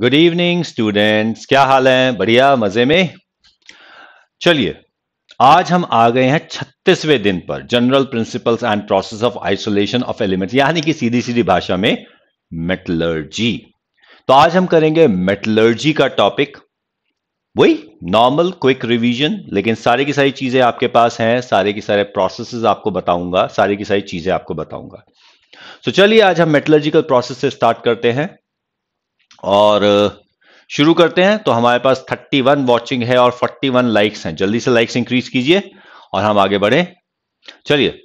Good evening students क्या हाल है बढ़िया मजे में चलिए आज हम आ गए हैं 36वें दिन पर general principles and process of isolation of elements यानी कि सीधी सीधी भाषा में मेटलर्जी तो आज हम करेंगे मेटलर्जी का टॉपिक वही नॉर्मल क्विक रिवीजन लेकिन सारी की सारी चीजें आपके पास हैं सारे के सारे प्रोसेस आपको बताऊंगा सारी की सारी चीजें आपको बताऊंगा तो so, चलिए आज हम मेटलर्जिकल प्रोसेस से स्टार्ट करते हैं और शुरू करते हैं तो हमारे पास 31 वॉचिंग है और 41 लाइक्स हैं जल्दी से लाइक्स इंक्रीज कीजिए और हम आगे बढ़े चलिए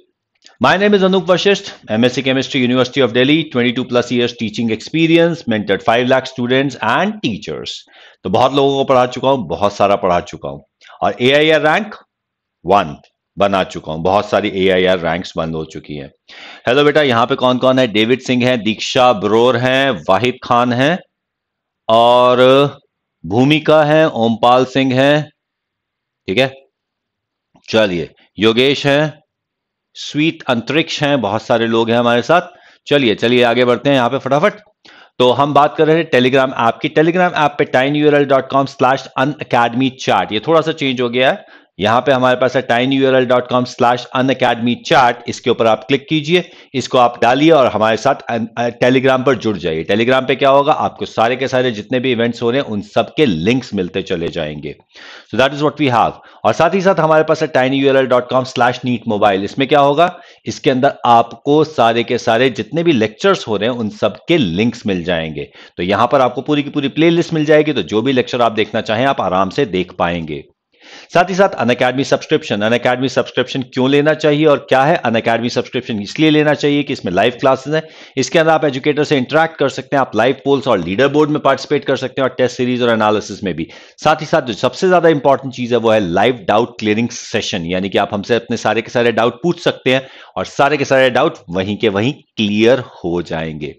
my name is Anoop Vashisht MSc chemistry university of Delhi 22 plus years teaching experience mentored 5 lakh students and teachers तो बहुत लोगों को पढ़ा चुका हूं बहुत सारा पढ़ा चुका हूं और A I R rank one बना चुका हूं बहुत सारी ए आई आर रैंक्स बंद हो चुकी है हेलो बेटा यहां पे कौन कौन है डेविड सिंह है दीक्षा ब्रोर है वाहिद खान है और भूमिका है ओमपाल सिंह है ठीक है चलिए योगेश है स्वीट अंतरिक्ष हैं बहुत सारे लोग हैं हमारे साथ चलिए चलिए आगे बढ़ते हैं यहां पे फटाफट तो हम बात कर रहे हैं टेलीग्राम ऐप की टेलीग्राम ऐप पे tiny U R L dot com slash Unacademy chat ये थोड़ा सा चेंज हो गया है यहाँ पे हमारे पास है tiny U L dot com slash Unacademy chat इसके ऊपर आप क्लिक कीजिए इसको आप डालिए और हमारे साथ टेलीग्राम पर जुड़ जाइए टेलीग्राम पे क्या होगा आपको सारे के सारे जितने भी इवेंट्स हो रहे हैं उन सब के लिंक्स मिलते चले जाएंगे so that is what we have और साथ ही साथ हमारे पास है tiny U L dot com slash NEET mobile इसमें क्या होगा इसके अंदर आपको सारे के सारे जितने भी लेक्चर्स हो रहे हैं उन सब के लिंक्स मिल जाएंगे तो यहां पर आपको पूरी की पूरी प्ले मिल जाएगी तो जो भी लेक्चर आप देखना चाहें आप आराम से देख पाएंगे साथ ही साथ अनकेडमी सब्सक्रिप्शन अनकेडमी सब्सक्रिप्शन क्यों लेना चाहिए और क्या है अनकेडमी सब्सक्रिप्शन इसलिए लेना चाहिए कि इसमें लाइव क्लासेस हैं इसके अंदर आप एजुकेटर से इंटरेक्ट कर सकते हैं आप लाइव पोल्स और लीडर बोर्ड में पार्टिसिपेट कर सकते हैं और टेस्ट सीरीज और एनालिसिस में भी साथ ही साथ जो सबसे ज्यादा इंपॉर्टेंट चीज है वो है लाइव डाउट क्लियरिंग सेशन यानी कि आप हमसे अपने सारे के सारे डाउट पूछ सकते हैं और सारे के सारे डाउट वहीं के वहीं क्लियर हो जाएंगे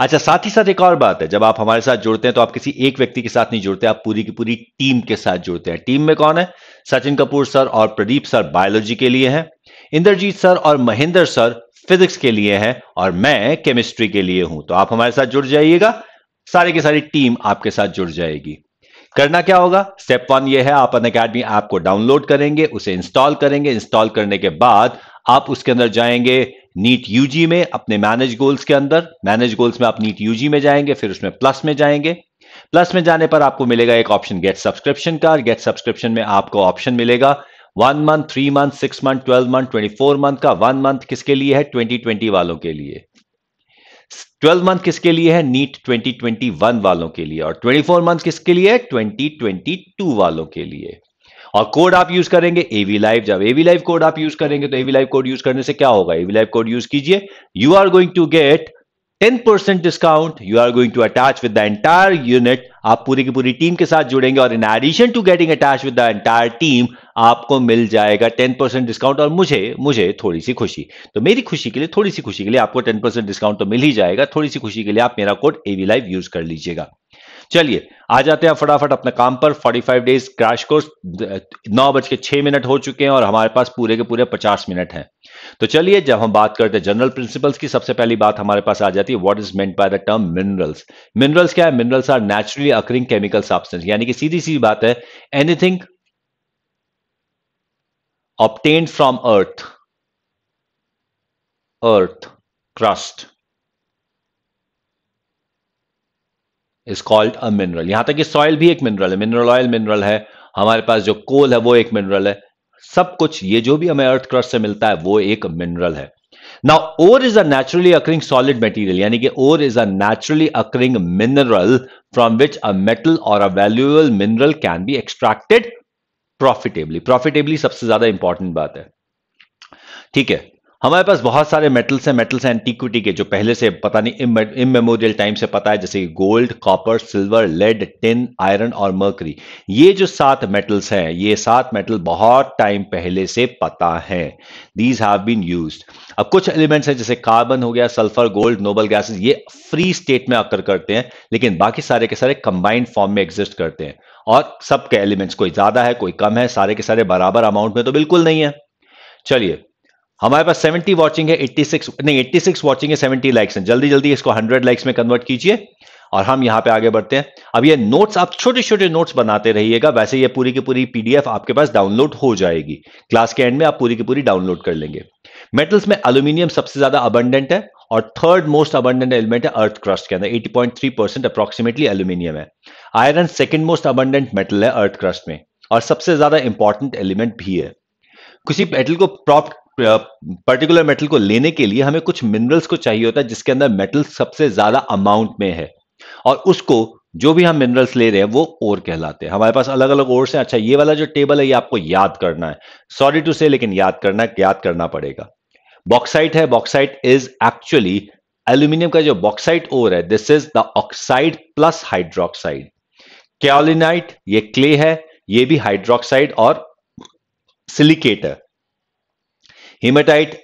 अच्छा साथ ही साथ एक और बात है जब आप हमारे साथ जुड़ते हैं तो आप किसी एक व्यक्ति के साथ नहीं जुड़ते आप पूरी की पूरी टीम के साथ जुड़ते हैं टीम में कौन है सचिन कपूर सर और प्रदीप सर बायोलॉजी के लिए हैं इंद्रजीत सर और महेंद्र सर फिजिक्स के लिए हैं और मैं केमिस्ट्री के लिए हूं तो आप हमारे साथ जुड़ जाइएगा सारे की सारी टीम आपके साथ जुड़ जाएगी करना क्या होगा स्टेप वन ये है आप अन अकेडमी ऐप को डाउनलोड करेंगे उसे इंस्टॉल करेंगे इंस्टॉल करने के बाद आप उसके अंदर जाएंगे नीट यूजी में अपने मैनेज गोल्स के अंदर मैनेज गोल्स में आप नीट यूजी में जाएंगे फिर उसमें प्लस में जाएंगे प्लस में जाने पर आपको मिलेगा एक ऑप्शन गेट सब्सक्रिप्शन का गेट सब्सक्रिप्शन में आपको ऑप्शन मिलेगा one month three month six month twelve month twenty four month का वन मंथ किसके लिए है ट्वेंटी ट्वेंटी वालों के लिए ट्वेल्व मंथ किसके लिए है नीट ट्वेंटी ट्वेंटी वन वालों के लिए और ट्वेंटी फोर मंथ किसके लिए ट्वेंटी ट्वेंटी टू वालों के लिए और कोड आप यूज करेंगे एवी लाइव जब एवी लाइव कोड आप यूज करेंगे तो एवी लाइव कोड यूज करने से क्या होगा एवी लाइव कोड यूज कीजिए you are going to get 10% discount you are going to attach with the entire unit आप पूरी की पूरी टीम के साथ जुड़ेंगे और in addition to getting attach with the entire team आपको मिल जाएगा 10% डिस्काउंट और मुझे मुझे थोड़ी सी खुशी तो मेरी खुशी के लिए थोड़ी सी खुशी के लिए आपको 10% डिस्काउंट तो मिल ही जाएगा थोड़ी सी खुशी के लिए आप मेरा कोड एवी लाइव यूज कर लीजिएगा चलिए आ जाते हैं फटाफट अपने काम पर 45 डेज क्रैश कोर्स नौ बज के छह मिनट हो चुके हैं और हमारे पास पूरे के पूरे 50 मिनट हैं तो चलिए जब हम बात करते हैं जनरल प्रिंसिपल्स की सबसे पहली बात हमारे पास आ जाती है what is meant by the term minerals minerals क्या है minerals are naturally occurring chemical substance यानी कि सीधी सीधी बात है anything obtain from earth earth crust is called a mineral यहां तक कि सॉइल भी एक मिनरल है मिनरल ऑयल मिनरल है हमारे पास जो कोल है वो एक मिनरल है सब कुछ ये जो भी हमें अर्थ क्रस्ट से मिलता है वो एक मिनरल है now ore is a naturally occurring solid material यानी कि ore is a naturally occurring mineral from which a metal और a valuable mineral can be extracted profitably profitably सबसे ज्यादा इंपॉर्टेंट बात है ठीक है हमारे पास बहुत सारे मेटल्स हैं मेटल्स हैं एंटीक्विटी के जो पहले से पता नहीं इम मेमोरियल टाइम से पता है जैसे कि gold copper silver lead tin iron और मर्करी ये जो सात मेटल्स हैं ये सात मेटल बहुत टाइम पहले से पता है दीज हैव बीन यूज अब कुछ एलिमेंट्स हैं जैसे कार्बन हो गया सल्फर गोल्ड नोबल गैसेज ये फ्री स्टेट में आकर करते हैं लेकिन बाकी सारे के सारे कंबाइंड फॉर्म में एग्जिस्ट करते हैं और सबके एलिमेंट्स कोई ज्यादा है कोई कम है सारे के सारे बराबर अमाउंट में तो बिल्कुल नहीं है चलिए हमारे पास 70 वाचिंग है 86 नहीं 86 वाचिंग है 70 लाइक्स हैं जल्दी जल्दी इसको 100 लाइक्स में कन्वर्ट कीजिए और हम यहां पे आगे बढ़ते हैं अब ये नोट्स आप छोटे छोटे नोट्स बनाते रहिएगा वैसे ये पूरी की पूरी पीडीएफ आपके पास डाउनलोड हो जाएगी क्लास के एंड में आप पूरी की पूरी डाउनलोड कर लेंगे मेटल्स में अल्यूमिनियम सबसे ज्यादा अबंडेंट है और थर्ड मोस्ट अबंडेंट एलिमेंट है अर्थ क्रस्ट के अंदर 80.3 परसेंट अप्रोक्सीमेटली एल्यूमिनियम है iron second most abundant metal है अर्थ क्रस्ट में और सबसे ज्यादा इंपॉर्टेंट एलिमेंट भी है किसी मेटल को प्रॉप्ट पर्टिकुलर मेटल को लेने के लिए हमें कुछ मिनरल्स को चाहिए होता है जिसके अंदर मेटल सबसे ज्यादा अमाउंट में है और उसको जो भी हम मिनरल्स ले रहे हैं वो ओर कहलाते हैं हमारे पास अलग अलग ओर्स हैं अच्छा ये वाला जो टेबल है ये आपको याद करना है सॉरी टू से लेकिन याद करना याद करना पड़ेगा बॉक्साइट है बॉक्साइट इज एक्चुअली एल्यूमिनियम का जो बॉक्साइट ओर है this is the oxide plus hydroxide kaolinite ये क्ले है ये भी हाइड्रोक्साइड और सिलिकेट है hematite,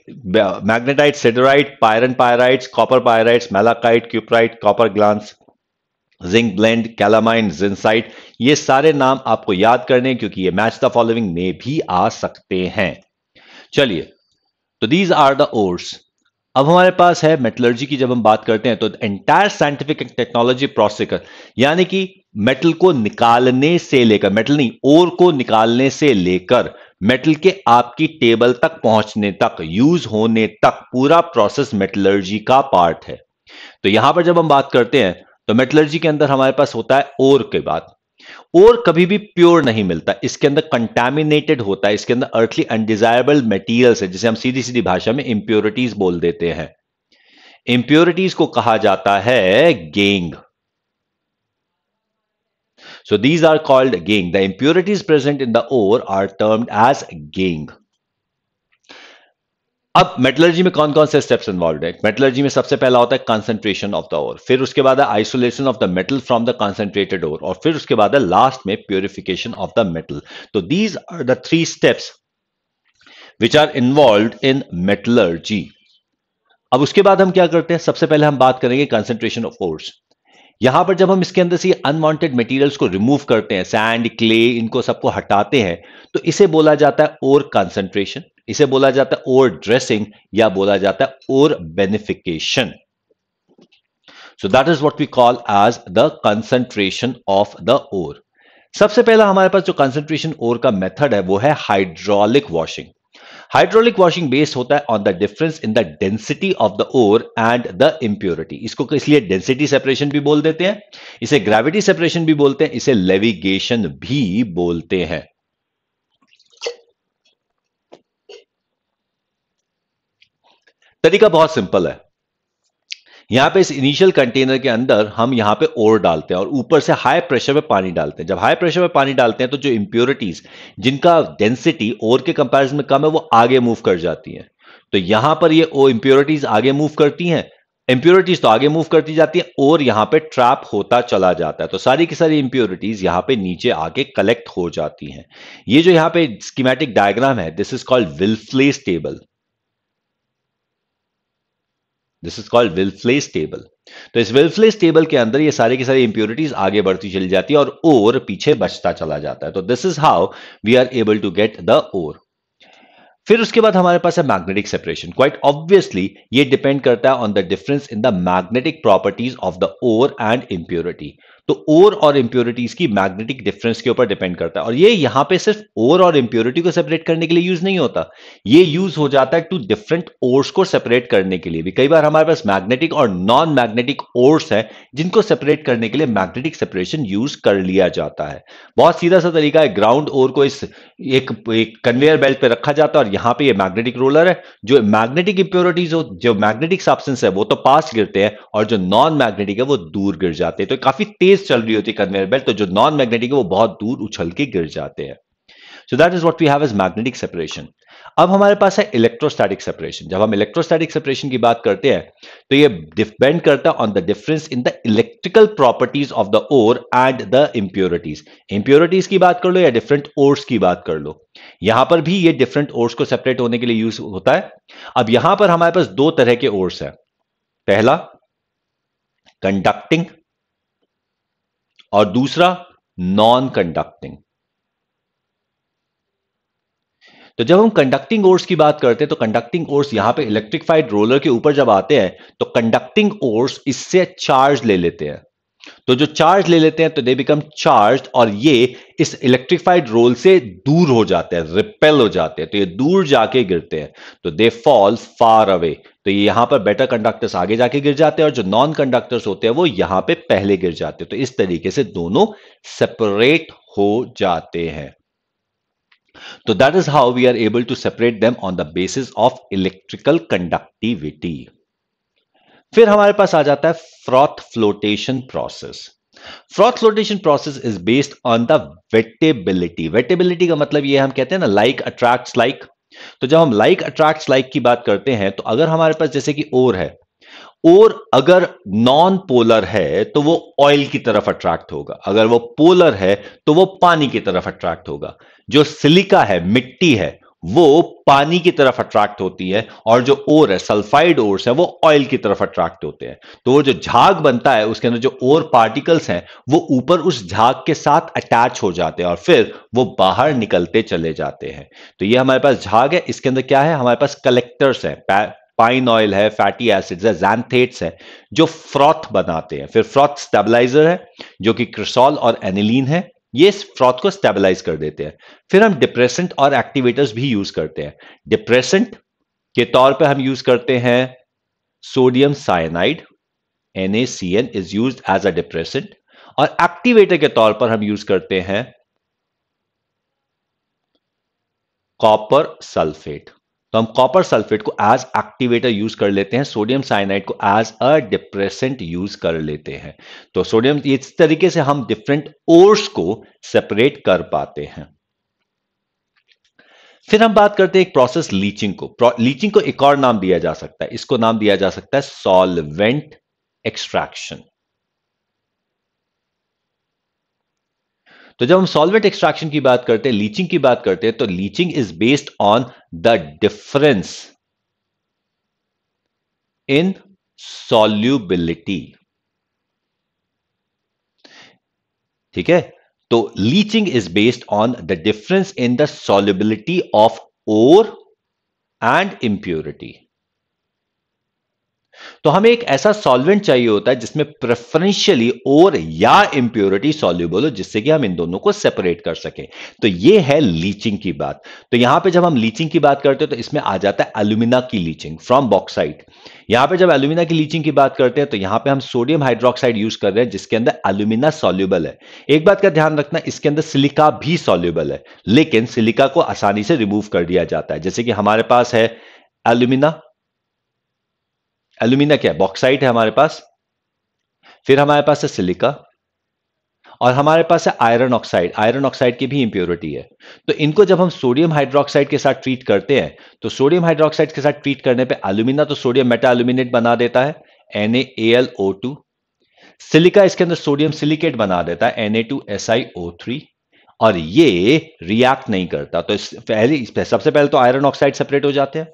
magnetite, siderite, पायरन pyrites, copper pyrites, malachite, cuprite, copper glance, zinc blende calamine zincite ये सारे नाम आपको याद करने क्योंकि ये मैच द फॉलोइंग में भी आ सकते हैं चलिए तो दीज आर द ओर्स अब हमारे पास है मेटलर्जी की जब हम बात करते हैं तो एंटायर साइंटिफिक एंड टेक्नोलॉजी प्रोसेकर यानी कि मेटल को निकालने से लेकर मेटल नहीं ओर को निकालने से लेकर मेटल के आपकी टेबल तक पहुंचने तक यूज होने तक पूरा प्रोसेस मेटलर्जी का पार्ट है तो यहां पर जब हम बात करते हैं तो मेटलर्जी के अंदर हमारे पास होता है ओर के बाद और कभी भी प्योर नहीं मिलता इसके अंदर कंटेमिनेटेड होता है इसके अंदर अर्थली अनडिजायरेबल मेटीरियल है जिसे हम सीधी सीधी भाषा में इंप्योरिटीज बोल देते हैं इंप्योरिटीज को कहा जाता है gang So these are called gang. The impurities present in the ore are termed as gang. अब मेटलर्जी में कौन कौन से स्टेप्स इन्वॉल्व है मेटलर्जी में सबसे पहला होता है कंसंट्रेशन ऑफ द ओर फिर उसके बाद है isolation of the metal from the concentrated ore और फिर उसके बाद है लास्ट में प्योरिफिकेशन ऑफ द मेटल तो these are the three steps which are involve in metallurgy अब उसके बाद हम क्या करते हैं सबसे पहले हम बात करेंगे कंसेंट्रेशन ऑफ ओर्स यहां पर जब हम इसके अंदर से अनवांटेड मटेरियल्स को रिमूव करते हैं सैंड क्ले इनको सबको हटाते हैं तो इसे बोला जाता है ओर कंसंट्रेशन इसे बोला जाता है ओर ड्रेसिंग या बोला जाता है ore beneficiation so that is what we call as the concentration of the ore सबसे पहला हमारे पास जो कंसंट्रेशन ओर का मेथड है वो है hydraulic washing hydraulic washing based होता है on the difference in the density of the ore and the impurity इसको इसलिए डेंसिटी सेपरेशन भी बोल देते हैं इसे ग्रेविटी सेपरेशन भी बोलते हैं इसे लेविगेशन भी बोलते हैं तरीका बहुत सिंपल है यहां पे इस इनिशियल कंटेनर के अंदर हम यहाँ पे ओर डालते हैं और ऊपर से हाई प्रेशर में पानी डालते हैं जब हाई प्रेशर में पानी डालते हैं तो जो इंप्योरिटीज जिनका डेंसिटी ओर के कंपैरिजन में कम है वो आगे मूव कर जाती है तो यहां पर ये ओ आगे मूव करती हैं इंप्योरिटीज तो आगे मूव करती जाती है और यहां पे ट्रैप होता चला जाता है तो सारी की सारी इंप्योरिटीज यहां पे नीचे आके कलेक्ट हो जाती हैं ये जो यहां पे स्कीमेटिक डायग्राम है this is called Wilfley table this is called Wilfley table तो इस विल्फलेस टेबल के अंदर ये सारे की सारी इंप्योरिटीज आगे बढ़ती चली जाती है और ओर पीछे बचता चला जाता है तो this is how we are able to get the ore फिर उसके बाद हमारे पास है मैग्नेटिक सेपरेशन क्वाइट ऑब्वियसली ये डिपेंड करता है on the difference in the magnetic properties of the ore and impurity तो ओर और इंप्योरिटीज की मैग्नेटिक डिफरेंस के ऊपर डिपेंड करता है और ये यहां पे सिर्फ ओर और इंप्योरिटी को सेपरेट करने के लिए यूज नहीं होता ये यूज हो जाता है टू डिफरेंट ओर्स को सेपरेट करने के लिए भी कई बार हमारे पास मैग्नेटिक और नॉन मैग्नेटिक ओर्स है जिनको सेपरेट करने के लिए मैग्नेटिक सेपरेशन यूज कर लिया जाता है बहुत सीधा सा तरीका है ग्राउंड ओर को इस एक, एक कन्वेयर बेल्ट पे रखा जाता है और यहां पर यह मैग्नेटिक रोलर है जो मैग्नेटिक इंप्योरिटीज हो जो मैग्नेटिक सब्सेंस है वो तो पास गिरते हैं और जो नॉन मैग्नेटिक है वो दूर गिर जाते हैं तो काफी तेज तेज चल रही होती है कन्वेयर बेल्ट तो जो नॉन मैग्नेटिक है वो बहुत दूर उछल के गिर जाते हैं so that is what we have is magnetic separation अब हमारे पास है इलेक्ट्रोस्टैटिक सेपरेशन जब हम इलेक्ट्रोस्टैटिक सेपरेशन की बात करते हैं तो ये डिपेंड करता है on the difference in the electrical properties of the ore and the impurities impurities की बात कर लो या डिफरेंट ओर्स की बात कर लो यहां पर भी ये डिफरेंट ओर्स को सेपरेट होने के लिए यूज होता है अब यहां पर हमारे पास दो तरह के ओर्स है पहला कंडक्टिंग और दूसरा नॉन कंडक्टिंग तो जब हम कंडक्टिंग ओर्स की बात करते हैं तो कंडक्टिंग ओर्स यहां पे इलेक्ट्रिफाइड रोलर के ऊपर जब आते हैं तो कंडक्टिंग ओर्स इससे चार्ज ले लेते हैं तो जो चार्ज ले लेते हैं तो दे बिकम चार्ज और ये इस इलेक्ट्रिफाइड रोल से दूर हो जाते हैं रिपेल हो जाते हैं तो ये दूर जाके गिरते हैं तो दे फॉल फार अवे तो यहां पर बेटर कंडक्टर्स आगे जाके गिर जाते हैं और जो नॉन कंडक्टर्स होते हैं वो यहां पे पहले गिर जाते हैं तो इस तरीके से दोनों सेपरेट हो जाते हैं तो that is how we are able to separate them on the basis of electrical conductivity फिर हमारे पास आ जाता है froth flotation process froth flotation process is based on the wettability wettability का मतलब ये हम कहते हैं ना लाइक अट्रैक्ट लाइक तो जब हम लाइक अट्रैक्ट लाइक की बात करते हैं तो अगर हमारे पास जैसे कि ओर है और अगर नॉन पोलर है तो वो ऑयल की तरफ अट्रैक्ट होगा अगर वो पोलर है तो वो पानी की तरफ अट्रैक्ट होगा जो सिलिका है मिट्टी है वो पानी की तरफ अट्रैक्ट होती है और जो ओर है सल्फाइड ओर्स है वो ऑयल की तरफ अट्रैक्ट होते हैं तो वो जो झाग बनता है उसके अंदर जो ओर पार्टिकल्स हैं वो ऊपर उस झाग के साथ अटैच हो जाते हैं और फिर वो बाहर निकलते चले जाते हैं तो ये हमारे पास झाग है इसके अंदर क्या है हमारे पास कलेक्टर्स है पाइन ऑयल है फैटी एसिड्स है जैनथेट्स है जो फ्रॉथ बनाते हैं फिर फ्रॉथ स्टेबलाइजर है जो कि क्रिसोल और एनिलीन है ये इस फ्रॉथ को स्टेबलाइज कर देते हैं फिर हम डिप्रेसेंट और एक्टिवेटर्स भी यूज करते हैं डिप्रेसेंट के तौर पर हम यूज करते हैं sodium cyanide NaCN is use as a depressant और एक्टिवेटर के तौर पर हम यूज करते हैं कॉपर सल्फेट तो हम कॉपर सल्फेट को एज एक्टिवेटर यूज कर लेते हैं सोडियम साइनाइड को एज अ डिप्रेसेंट यूज कर लेते हैं तो सोडियम इस तरीके से हम डिफरेंट ओर्स को सेपरेट कर पाते हैं फिर हम बात करते हैं एक प्रोसेस लीचिंग को लीचिंग को एक और नाम दिया जा सकता है इसको नाम दिया जा सकता है सॉल्वेंट एक्सट्रैक्शन तो जब हम सॉल्वेंट एक्सट्रैक्शन की बात करते हैं लीचिंग की बात करते हैं तो leaching is based on the difference in solubility ठीक है तो leaching is based on the difference in the solubility of ore and impurity तो हमें एक ऐसा सॉल्वेंट चाहिए होता है जिसमें प्रेफरेंशियली और या इंप्योरिटी सॉल्यूबल हो जिससे कि हम इन दोनों को सेपरेट कर सके तो ये है लीचिंग की बात तो यहां पे जब हम लीचिंग की बात करते हैं तो इसमें आ जाता है एल्यूमिना की लीचिंग फ्रॉम बॉक्साइट यहां पे जब एल्यूमिना की लीचिंग की बात करते हैं तो यहां पे हम सोडियम हाइड्रोक्साइड यूज कर रहे हैं जिसके अंदर एल्यूमिना सॉल्यूबल है एक बात का ध्यान रखना इसके अंदर सिलिका भी सॉल्यूबल है लेकिन सिलिका को आसानी से रिमूव कर दिया जाता है जैसे कि हमारे पास है एल्यूमिना एल्यूमिना क्या है बॉक्साइट है हमारे पास फिर हमारे पास है सिलिका और हमारे पास है आयरन ऑक्साइड आयरन ऑक्साइड की भी इंप्योरिटी है तो इनको जब हम सोडियम हाइड्रोक्साइड के साथ ट्रीट करते हैं तो सोडियम हाइड्रोक्साइड के साथ ट्रीट करने पे एल्यूमिना तो सोडियम मेटा एल्यूमिनेट बना देता है एन सिलिका इसके अंदर सोडियम सिलिकेट बना देता है N A two S I O three और ये रिएक्ट नहीं करता तो इस पहली सबसे पहले तो आयरन ऑक्साइड सेपरेट हो जाते हैं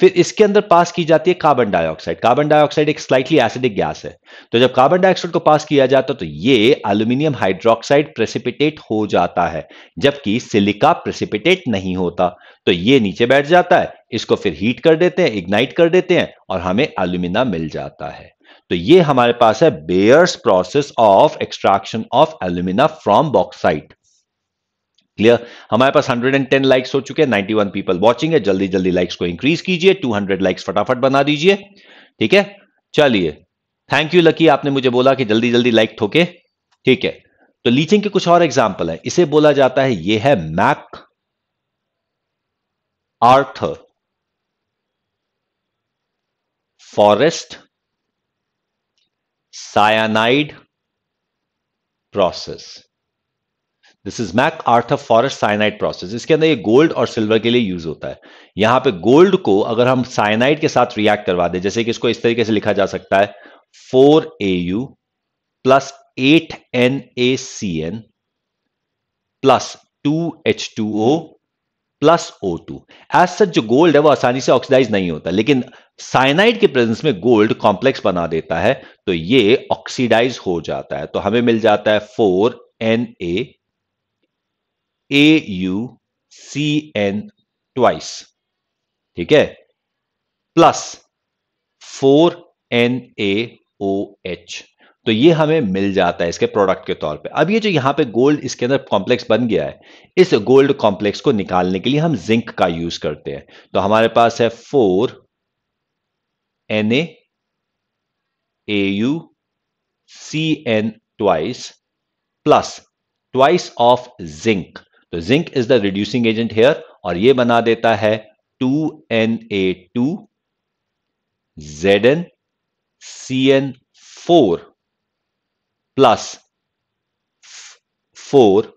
फिर इसके अंदर पास की जाती है कार्बन डाइऑक्साइड कार्बन डाइऑक्साइड एक स्लाइटली एसिडिक गैस है तो जब कार्बन डाइऑक्साइड को पास किया जाता है तो ये एल्यूमिनियम हाइड्रोक्साइड प्रेसिपिटेट हो जाता है जबकि सिलिका प्रेसिपिटेट नहीं होता तो ये नीचे बैठ जाता है इसको फिर हीट कर देते हैं इग्नाइट कर देते हैं और हमें एल्यूमिना मिल जाता है तो ये हमारे पास है Bayer's process of extraction of alumina from bauxite clear हमारे पास 110 लाइक्स हो चुके हैं 91 पीपल वॉचिंग है जल्दी जल्दी लाइक्स को इंक्रीज कीजिए 200 लाइक्स फटाफट बना दीजिए ठीक है चलिए थैंक यू लकी आपने मुझे बोला कि जल्दी जल्दी लाइक ठोके ठीक है तो लीचिंग के कुछ और एग्जाम्पल है इसे बोला जाता है ये है MacArthur Forrest cyanide process this is MacArthur Forrest cyanide process इसके अंदर ये गोल्ड और सिल्वर के लिए यूज होता है यहां पे गोल्ड को अगर हम साइनाइड के साथ रिएक्ट करवा दें जैसे कि इसको इस तरीके से लिखा जा सकता है four A U plus eight N A C N plus two H two O plus O two as such जो गोल्ड है वो आसानी से ऑक्सीडाइज नहीं होता लेकिन साइनाइड के प्रेजेंस में गोल्ड कॉम्प्लेक्स बना देता है तो ये ऑक्सीडाइज हो जाता है तो हमें मिल जाता है four N A A U C N twice ठीक है plus four N A O H तो ये हमें मिल जाता है इसके प्रोडक्ट के तौर पे अब ये जो यहां पे गोल्ड इसके अंदर कॉम्प्लेक्स बन गया है इस गोल्ड कॉम्प्लेक्स को निकालने के लिए हम जिंक का यूज करते हैं तो हमारे पास है four N A U C N twice plus twice of zinc तो zinc is the reducing agent here और ये बना देता है two N A two Z N C N four plus four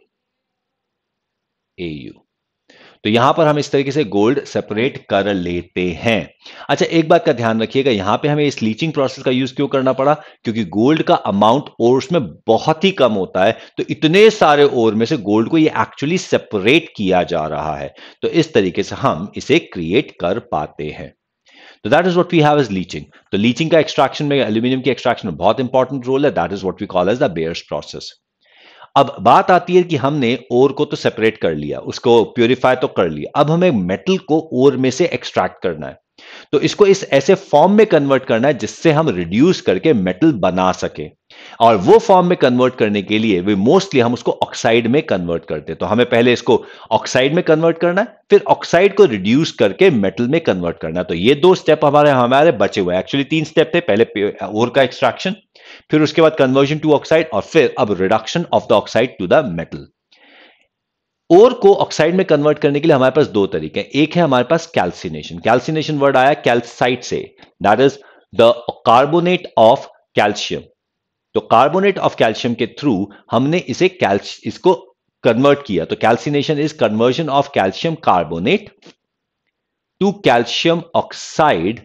A U तो यहां पर हम इस तरीके से गोल्ड सेपरेट कर लेते हैं अच्छा एक बात का ध्यान रखिएगा यहां पे हमें इस लीचिंग प्रोसेस का यूज क्यों करना पड़ा क्योंकि गोल्ड का अमाउंट ओर्स में बहुत ही कम होता है तो इतने सारे ओर में से गोल्ड को ये एक्चुअली सेपरेट किया जा रहा है तो इस तरीके से हम इसे क्रिएट कर पाते हैं तो that is what we have is leaching तो लीचिंग का एक्सट्रैक्शन में एल्यूमिनियम की एक्सट्रैक्शन में बहुत इंपॉर्टेंट रोल है that is what we call as the Bayer's process अब बात आती है कि हमने ओर को तो सेपरेट कर लिया उसको प्योरीफाई तो कर लिया अब हमें मेटल को ओर में से एक्सट्रैक्ट करना है तो इसको इस ऐसे फॉर्म में कन्वर्ट करना है जिससे हम रिड्यूस करके मेटल बना सके और वो फॉर्म में कन्वर्ट करने के लिए वे मोस्टली हम उसको ऑक्साइड में कन्वर्ट करते हैं तो हमें पहले इसको ऑक्साइड में कन्वर्ट करना है फिर ऑक्साइड को रिड्यूस करके मेटल में कन्वर्ट करना है तो ये दो स्टेप हमारे हमारे बचे हुए एक्चुअली तीन स्टेप थे पहले ओर का एक्सट्रैक्शन फिर उसके बाद कन्वर्जन टू ऑक्साइड और फिर अब reduction of the oxide to the metal और को ऑक्साइड में कन्वर्ट करने के लिए हमारे पास दो तरीके हैं एक है हमारे पास कैल्सिनेशन कैल्सिनेशन वर्ड आया कैल्साइट से that is the carbonate of calcium तो कार्बोनेट ऑफ कैल्शियम के थ्रू हमने इसे कैल्श इसको कन्वर्ट किया तो calcination is conversion of calcium carbonate to calcium oxide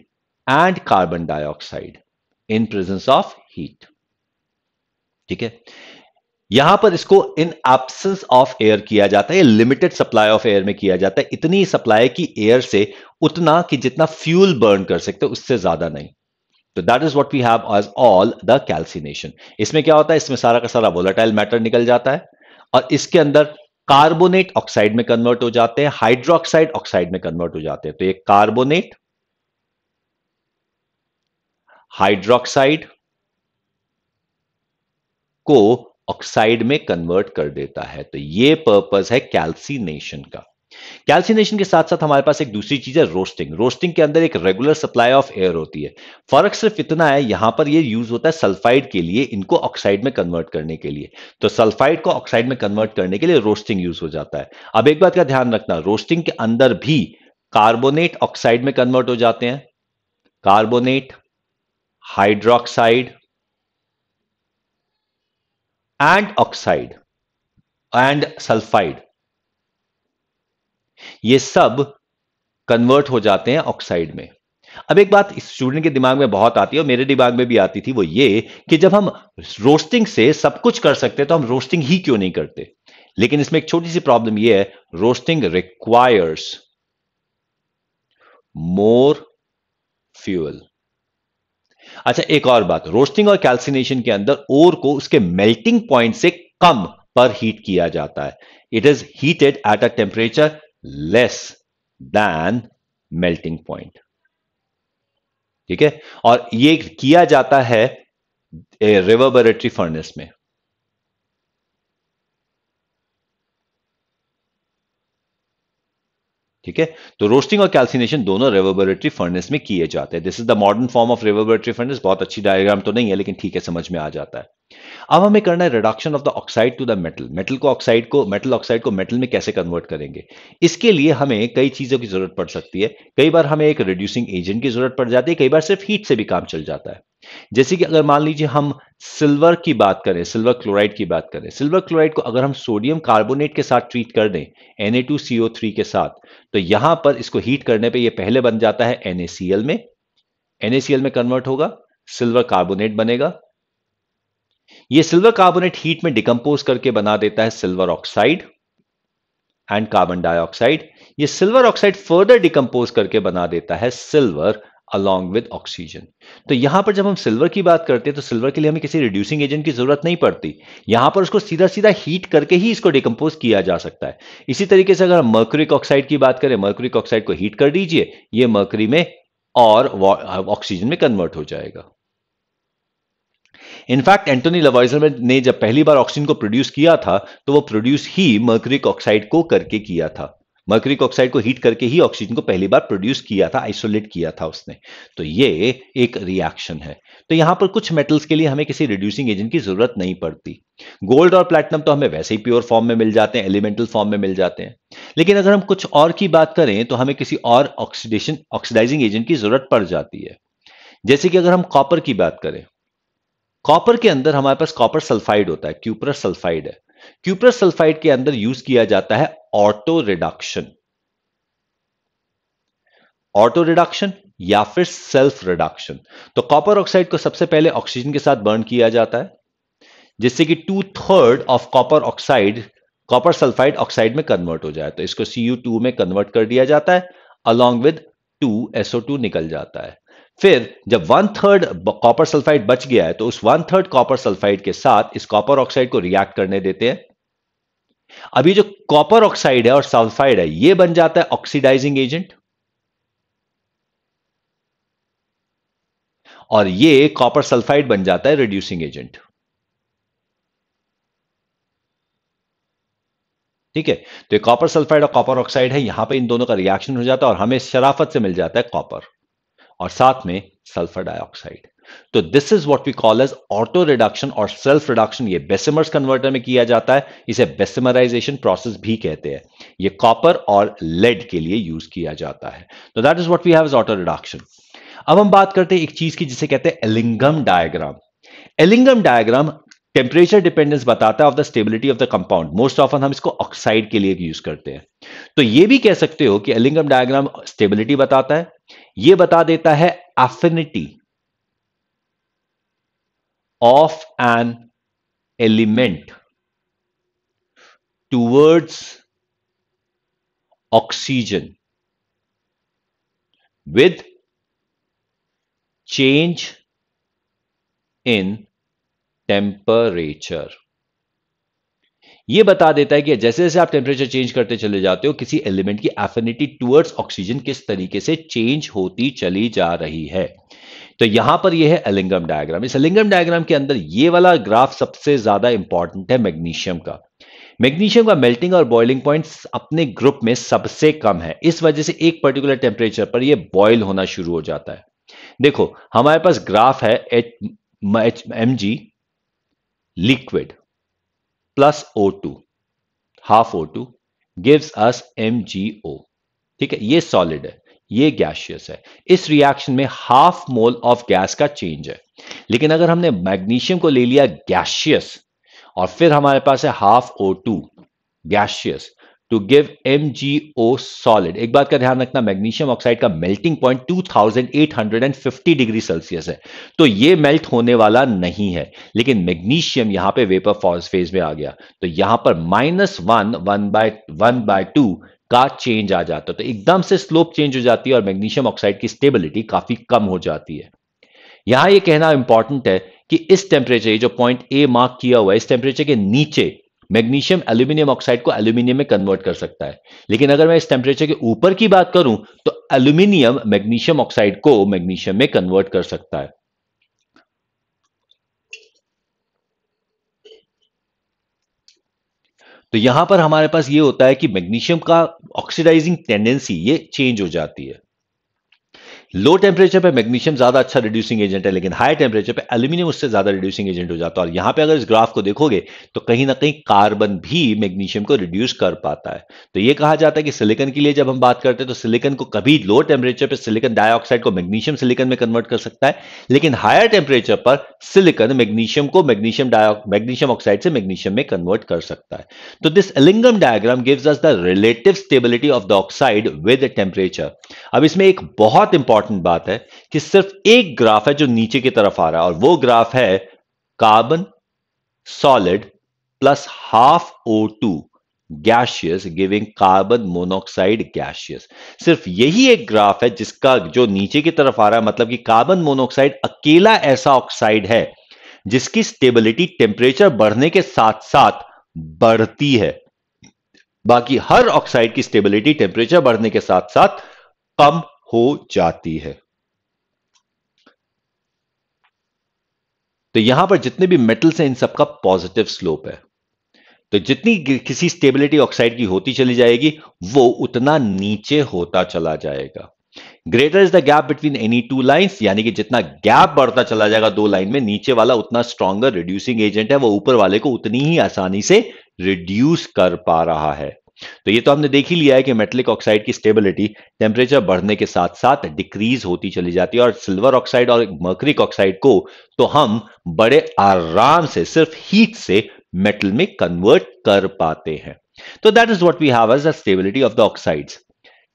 and carbon dioxide in presence of heat ठीक है यहां पर इसको इन एबसेंस ऑफ एयर किया जाता है लिमिटेड सप्लाई ऑफ एयर में किया जाता है इतनी सप्लाई की एयर से उतना कि जितना फ्यूल बर्न कर सकते उससे ज्यादा नहीं तो that is what we have as all the calcination इसमें क्या होता है इसमें सारा का सारा वोलाटाइल मैटर निकल जाता है और इसके अंदर कार्बोनेट ऑक्साइड में कन्वर्ट हो जाते हैं हाइड्रोक्साइड ऑक्साइड में कन्वर्ट हो जाते हैं तो ये कार्बोनेट हाइड्रोक्साइड को ऑक्साइड में कन्वर्ट कर देता है तो ये पर्पस है कैल्सिनेशन का कैल्सिनेशन के साथ साथ हमारे पास एक दूसरी चीज है रोस्टिंग रोस्टिंग के अंदर एक रेगुलर सप्लाई ऑफ एयर होती है फर्क सिर्फ इतना है यहां पर ये यूज होता है सल्फाइड के लिए इनको ऑक्साइड में कन्वर्ट करने के लिए तो सल्फाइड को ऑक्साइड में कन्वर्ट करने के लिए रोस्टिंग यूज हो जाता है अब एक बात का ध्यान रखना रोस्टिंग के अंदर भी कार्बोनेट ऑक्साइड में कन्वर्ट हो जाते हैं carbonate hydroxide and oxide and sulphide ये सब कन्वर्ट हो जाते हैं ऑक्साइड में अब एक बात स्टूडेंट के दिमाग में बहुत आती है और मेरे दिमाग में भी आती थी वो ये कि जब हम रोस्टिंग से सब कुछ कर सकते तो हम रोस्टिंग ही क्यों नहीं करते लेकिन इसमें एक छोटी सी प्रॉब्लम ये है रोस्टिंग रिक्वायर्स मोर फ्यूल अच्छा एक और बात रोस्टिंग और कैल्सिनेशन के अंदर ओर को उसके मेल्टिंग पॉइंट से कम पर हीट किया जाता है it is heated at a temperature less than melting point ठीक है और ये किया जाता है रिवर्बरेटरी फर्नेस में ठीक है तो रोस्टिंग और कैल्सिनेशन दोनों रेवर्बरेटरी फर्नेस में किए जाते हैं this is the modern form of reverberatory furnace बहुत अच्छी डायग्राम तो नहीं है लेकिन ठीक है समझ में आ जाता है अब हमें करना है reduction of the oxide to the metal metal को ऑक्साइड को मेटल ऑक्साइड को मेटल में कैसे कन्वर्ट करेंगे इसके लिए हमें कई चीजों की जरूरत पड़ सकती है कई बार हमें एक रिड्यूसिंग एजेंट की जरूरत पड़ जाती है कई बार सिर्फ हीट से भी काम चल जाता है जैसे कि अगर मान लीजिए हम सिल्वर की बात करें सिल्वर क्लोराइड की बात करें सिल्वर क्लोराइड को अगर हम सोडियम कार्बोनेट के साथ ट्रीट कर दें एन के साथ तो यहां पर इसको हीट करने पे ये पहले बन जाता है NaCl में NaCl में कन्वर्ट होगा सिल्वर कार्बोनेट बनेगा ये सिल्वर कार्बोनेट हीट में डिकम्पोज करके बना देता है silver oxide and carbon dioxide ये सिल्वर ऑक्साइड फर्दर डिकम्पोज करके बना देता है सिल्वर अलॉन्ग विद ऑक्सीजन तो यहां पर जब हम सिल्वर की बात करते हैं तो सिल्वर के लिए हमें किसी रिड्यूसिंग एजेंट की जरूरत नहीं पड़ती यहां पर उसको सीधा सीधा हीट करके ही इसको डिकम्पोज किया जा सकता है इसी तरीके से अगर हम मर्क्रिक ऑक्साइड की बात करें मर्क्रिक ऑक्साइड को हीट कर दीजिए यह मर्क्री में और ऑक्सीजन में कन्वर्ट हो जाएगा इनफैक्ट एंटोनी लवाइजर ने जब पहली बार ऑक्सीजन को प्रोड्यूस किया था तो वो प्रोड्यूस ही मर्क्रिक ऑक्साइड को करके किया था मर्करिक ऑक्साइड को हीट करके ही ऑक्सीजन को पहली बार प्रोड्यूस किया था आइसोलेट किया था उसने तो ये एक रिएक्शन है तो यहां पर कुछ मेटल्स के लिए हमें किसी रिड्यूसिंग एजेंट की जरूरत नहीं पड़ती गोल्ड और प्लैटिनम तो हमें वैसे ही प्योर फॉर्म में मिल जाते हैं एलिमेंटल फॉर्म में मिल जाते हैं लेकिन अगर हम कुछ और की बात करें तो हमें किसी और ऑक्सीडेशन ऑक्सीडाइजिंग एजेंट की जरूरत पड़ जाती है जैसे कि अगर हम कॉपर की बात करें कॉपर के अंदर हमारे पास कॉपर सल्फाइड होता है क्यूपर सल्फाइड है क्यूप्रस सल्फाइड के अंदर यूज किया जाता है ऑटो रिडक्शन ऑटो रिडक्शन या फिर सेल्फ रिडक्शन तो कॉपर ऑक्साइड को सबसे पहले ऑक्सीजन के साथ बर्न किया जाता है जिससे कि two third of copper oxide copper sulphide oxide में कन्वर्ट हो जाए तो इसको Cu2 में कन्वर्ट कर दिया जाता है अलॉन्ग विद टू एसओ निकल जाता है फिर जब वन थर्ड कॉपर सल्फाइड बच गया है तो उस वन थर्ड कॉपर सल्फाइड के साथ इस कॉपर ऑक्साइड को रिएक्ट करने देते हैं अभी जो कॉपर ऑक्साइड है और सल्फाइड है ये बन जाता है ऑक्सीडाइजिंग एजेंट और ये कॉपर सल्फाइड बन जाता है रिड्यूसिंग एजेंट ठीक है तो कॉपर सल्फाइड और कॉपर ऑक्साइड है यहां पे इन दोनों का रिएक्शन हो जाता है और हमें शराफत से मिल जाता है कॉपर और साथ में सल्फर डाइऑक्साइड तो this is what we call as auto reduction और सेल्फ रिडक्शन ये बेसिमर्स कन्वर्टर में किया जाता है इसे बेसिमराइजेशन प्रोसेस भी कहते हैं ये कॉपर और लेड के लिए यूज किया जाता है तो that is what we have is auto reduction अब हम बात करते हैं एक चीज की जिसे कहते हैं Ellingham diagram Ellingham diagram temperature dependence बताता है of the stability of the compound most often हम इसको ऑक्साइड के लिए यूज करते हैं तो ये भी कह सकते हो कि एलिंगम डायग्राम स्टेबिलिटी बताता है यह बता देता है affinity of an element towards oxygen with change in temperature ये बता देता है कि जैसे जैसे आप टेम्परेचर चेंज करते चले जाते हो किसी एलिमेंट की एफिनिटी टूवर्ड्स ऑक्सीजन किस तरीके से चेंज होती चली जा रही है तो यहां पर यह है एलिंगम डायग्राम इस एलिंगम डायग्राम के अंदर ये वाला ग्राफ सबसे ज्यादा इंपॉर्टेंट है मैग्नीशियम का मैग्नीशियम का मेल्टिंग और बॉइलिंग पॉइंट अपने ग्रुप में सबसे कम है इस वजह से एक पर्टिकुलर टेम्परेचर पर यह बॉयल होना शुरू हो जाता है देखो हमारे पास ग्राफ है H M G liquid plus O two half O two gives us M G O ठीक है ये सॉलिड है ये गैशियस है इस रिएक्शन में हाफ मोल ऑफ गैस का चेंज है लेकिन अगर हमने मैग्नीशियम को ले लिया गैशियस और फिर हमारे पास है half O two gaseous to give M G O solid एक बात का ध्यान रखना मैग्नीशियम ऑक्साइड का मेल्टिंग पॉइंट 2850 डिग्री सेल्सियस है तो ये मेल्ट होने वाला नहीं है लेकिन मैग्नीशियम यहां पे वेपर फॉर्स फेज में आ गया तो यहां पर minus one one by one by two का चेंज आ जाता है तो एकदम से स्लोप चेंज हो जाती है और मैग्नीशियम ऑक्साइड की स्टेबिलिटी काफी कम हो जाती है यहां ये कहना इंपॉर्टेंट है कि इस टेम्परेचर जो पॉइंट ए मार्क किया हुआ है इस टेम्परेचर के नीचे मैग्नीशियम एल्यूमिनियम ऑक्साइड को एल्यूमिनियम में कन्वर्ट कर सकता है लेकिन अगर मैं इस टेम्परेचर के ऊपर की बात करूं तो एल्यूमिनियम मैग्नीशियम ऑक्साइड को मैग्नीशियम में कन्वर्ट कर सकता है तो यहां पर हमारे पास ये होता है कि मैग्नीशियम का ऑक्सीडाइजिंग टेंडेंसी ये चेंज हो जाती है लो टेम्परेचर पे मैग्नीशियम ज्यादा अच्छा रिड्यूसिंग एजेंट है लेकिन हाई टेम्परेचर पे एल्यूमिनियम उससे ज्यादा रिड्यूसिंग एजेंट हो जाता है और यहां पे अगर इस ग्राफ को देखोगे तो कहीं ना कहीं कार्बन भी मैग्नीशियम को रिड्यूस कर पाता है तो ये कहा जाता है कि सिलिकन के लिए जब हम बात करते हैं तो सिलिकन को कभी लो टेम्परेचर पर सिलिकन डाइऑक्साइड को मैग्नीशियम सिलिकन में कन्वर्ट कर सकता है लेकिन हायर टेम्परेचर पर सिलिकन मैग्नीशियम को मैग्नीशियम मैग्नीशियम ऑक्साइड से मैग्नीशियम में कन्वर्ट कर सकता है तो this Ellingham diagram gives us the relative stability of the oxide with temperature अब इसमें एक बहुत इंपॉर्टेंट इंपॉर्टेंट बात है कि सिर्फ एक ग्राफ है जो नीचे की तरफ आ रहा है और वो ग्राफ है carbon solid plus half O two gaseous giving carbon monoxide gaseous सिर्फ यही एक ग्राफ है जिसका जो नीचे की तरफ आ रहा है मतलब कि कार्बन मोनोक्साइड अकेला ऐसा ऑक्साइड है जिसकी स्टेबिलिटी टेम्परेचर बढ़ने के साथ साथ बढ़ती है बाकी हर ऑक्साइड की स्टेबिलिटी टेम्परेचर बढ़ने के साथ साथ कम हो जाती है तो यहां पर जितने भी मेटल्स हैं इन सबका पॉजिटिव स्लोप है तो जितनी किसी स्टेबिलिटी ऑक्साइड की होती चली जाएगी वो उतना नीचे होता चला जाएगा greater is the gap between any two lines यानी कि जितना गैप बढ़ता चला जाएगा दो लाइन में नीचे वाला उतना स्ट्रॉगर रिड्यूसिंग एजेंट है वो ऊपर वाले को उतनी ही आसानी से रिड्यूस कर पा रहा है तो ये तो हमने देख ही लिया है कि मेटलिक ऑक्साइड की स्टेबिलिटी टेम्परेचर बढ़ने के साथ साथ डिक्रीज होती चली जाती है और सिल्वर ऑक्साइड और मर्क्रिक ऑक्साइड को तो हम बड़े आराम से सिर्फ हीट से मेटल में कन्वर्ट कर पाते हैं तो that is what we have as the stability of the oxides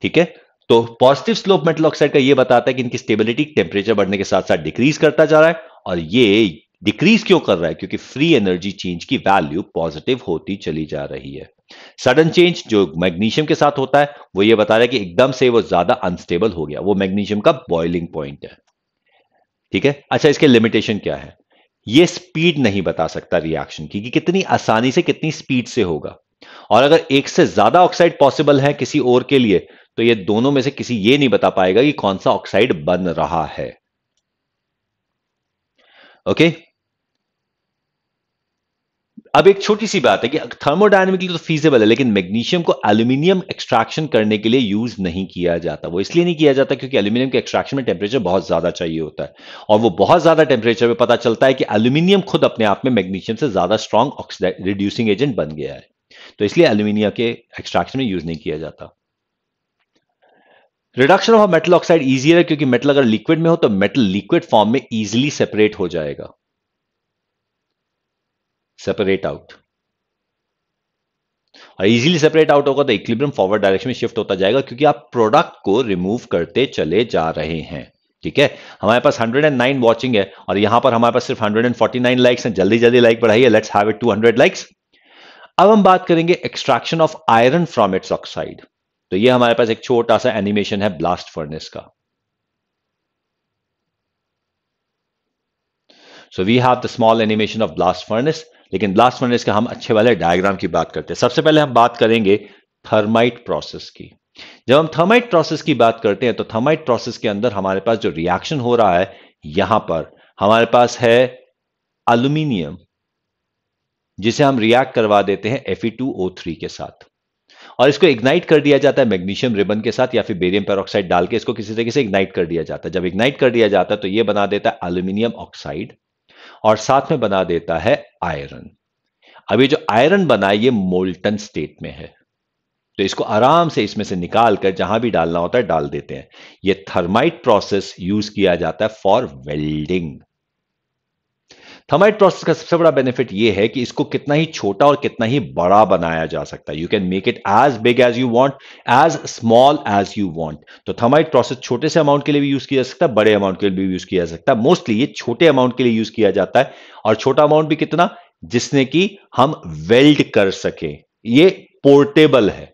ठीक है तो पॉजिटिव स्लोप मेटल ऑक्साइड का ये बताता है कि इनकी स्टेबिलिटी टेम्परेचर बढ़ने के साथ साथ डिक्रीज करता जा रहा है और ये डिक्रीज क्यों कर रहा है क्योंकि फ्री एनर्जी चेंज की वैल्यू पॉजिटिव होती चली जा रही है सडन चेंज जो मैग्नीशियम के साथ होता है वो ये बता रहा है कि एकदम से वो ज्यादा अनस्टेबल हो गया वो मैग्नीशियम का बॉइलिंग पॉइंट है ठीक है अच्छा इसके लिमिटेशन क्या है ये स्पीड नहीं बता सकता रिएक्शन की कि कितनी आसानी से कितनी स्पीड से होगा और अगर एक से ज्यादा ऑक्साइड पॉसिबल है किसी और के लिए तो ये दोनों में से किसी ये नहीं बता पाएगा कि कौन सा ऑक्साइड बन रहा है ओके okay? अब एक छोटी सी बात है कि थर्मोडायनेमिकली तो फीजेबल है लेकिन मैग्नीशियम को एल्यूमिनियम एक्सट्रैक्शन करने के लिए यूज नहीं किया जाता वो इसलिए नहीं किया जाता क्योंकि एल्यूमिनियम के एक्सट्रैक्शन में टेम्परेचर बहुत ज्यादा चाहिए होता है और वो बहुत ज्यादा टेम्परेचर में पता चलता है कि एल्यूमिनियम खुद अपने आप में मैग्नीशियम से ज्यादा स्ट्रॉन्ग ऑक्सीडाइड रिड्यूसिंग एजेंट बन गया है तो इसलिए एल्यूमिनियम के एक्सट्रैक्शन में यूज नहीं किया जाता reduction of metal oxide easier है क्योंकि मेटल अगर लिक्विड में हो तो मेटल लिक्विड फॉर्म में इजिली सेपरेट हो जाएगा सेपरेट आउट और इजीली सेपरेट आउट होगा तो इक्विलिब्रियम फॉरवर्ड डायरेक्शन में शिफ्ट होता जाएगा क्योंकि आप प्रोडक्ट को रिमूव करते चले जा रहे हैं ठीक है हमारे पास 109 वॉचिंग है और यहां पर हमारे पास सिर्फ 149 लाइक्स हैं जल्दी जल्दी लाइक बढ़ाइए लेट्स हैव इट 200 लाइक्स अब हम बात करेंगे extraction of iron from its oxide तो ये हमारे पास एक छोटा सा एनिमेशन है ब्लास्ट फर्नेस का so we have the small animation of blast furnace लेकिन लास्ट मिनट इसका हम अच्छे वाले डायग्राम की बात करते हैं सबसे पहले हम बात करेंगे थर्माइट प्रोसेस की जब हम थर्माइट प्रोसेस की बात करते हैं तो थर्माइट प्रोसेस के अंदर हमारे पास जो रिएक्शन हो रहा है यहां पर हमारे पास है अल्यूमिनियम जिसे हम रिएक्ट करवा देते हैं Fe2O3 के साथ और इसको इग्नाइट कर दिया जाता है मैग्नीशियम रिबन के साथ या फिर बेरियम पेरोक्साइड डाल के इसको किसी तरीके से इग्नाइट कर दिया जाता है जब इग्नाइट कर दिया जाता है तो यह बना देता है अल्यूमिनियम ऑक्साइड और साथ में बना देता है आयरन अब ये जो आयरन बना ये मोल्टन स्टेट में है तो इसको आराम से इसमें से निकाल कर जहां भी डालना होता है डाल देते हैं ये थर्माइट प्रोसेस यूज किया जाता है फॉर वेल्डिंग थर्माइट प्रोसेस का सबसे बड़ा बेनिफिट यह है कि इसको कितना ही छोटा और कितना ही बड़ा बनाया जा सकता है you can make it as big as you want as small as you want तो थर्माइट प्रोसेस छोटे से अमाउंट के लिए भी यूज किया जा सकता है बड़े अमाउंट के लिए भी यूज किया जा सकता है मोस्टली ये छोटे अमाउंट के लिए यूज किया जाता है और छोटा अमाउंट भी कितना जिसने कि हम वेल्ड कर सके ये पोर्टेबल है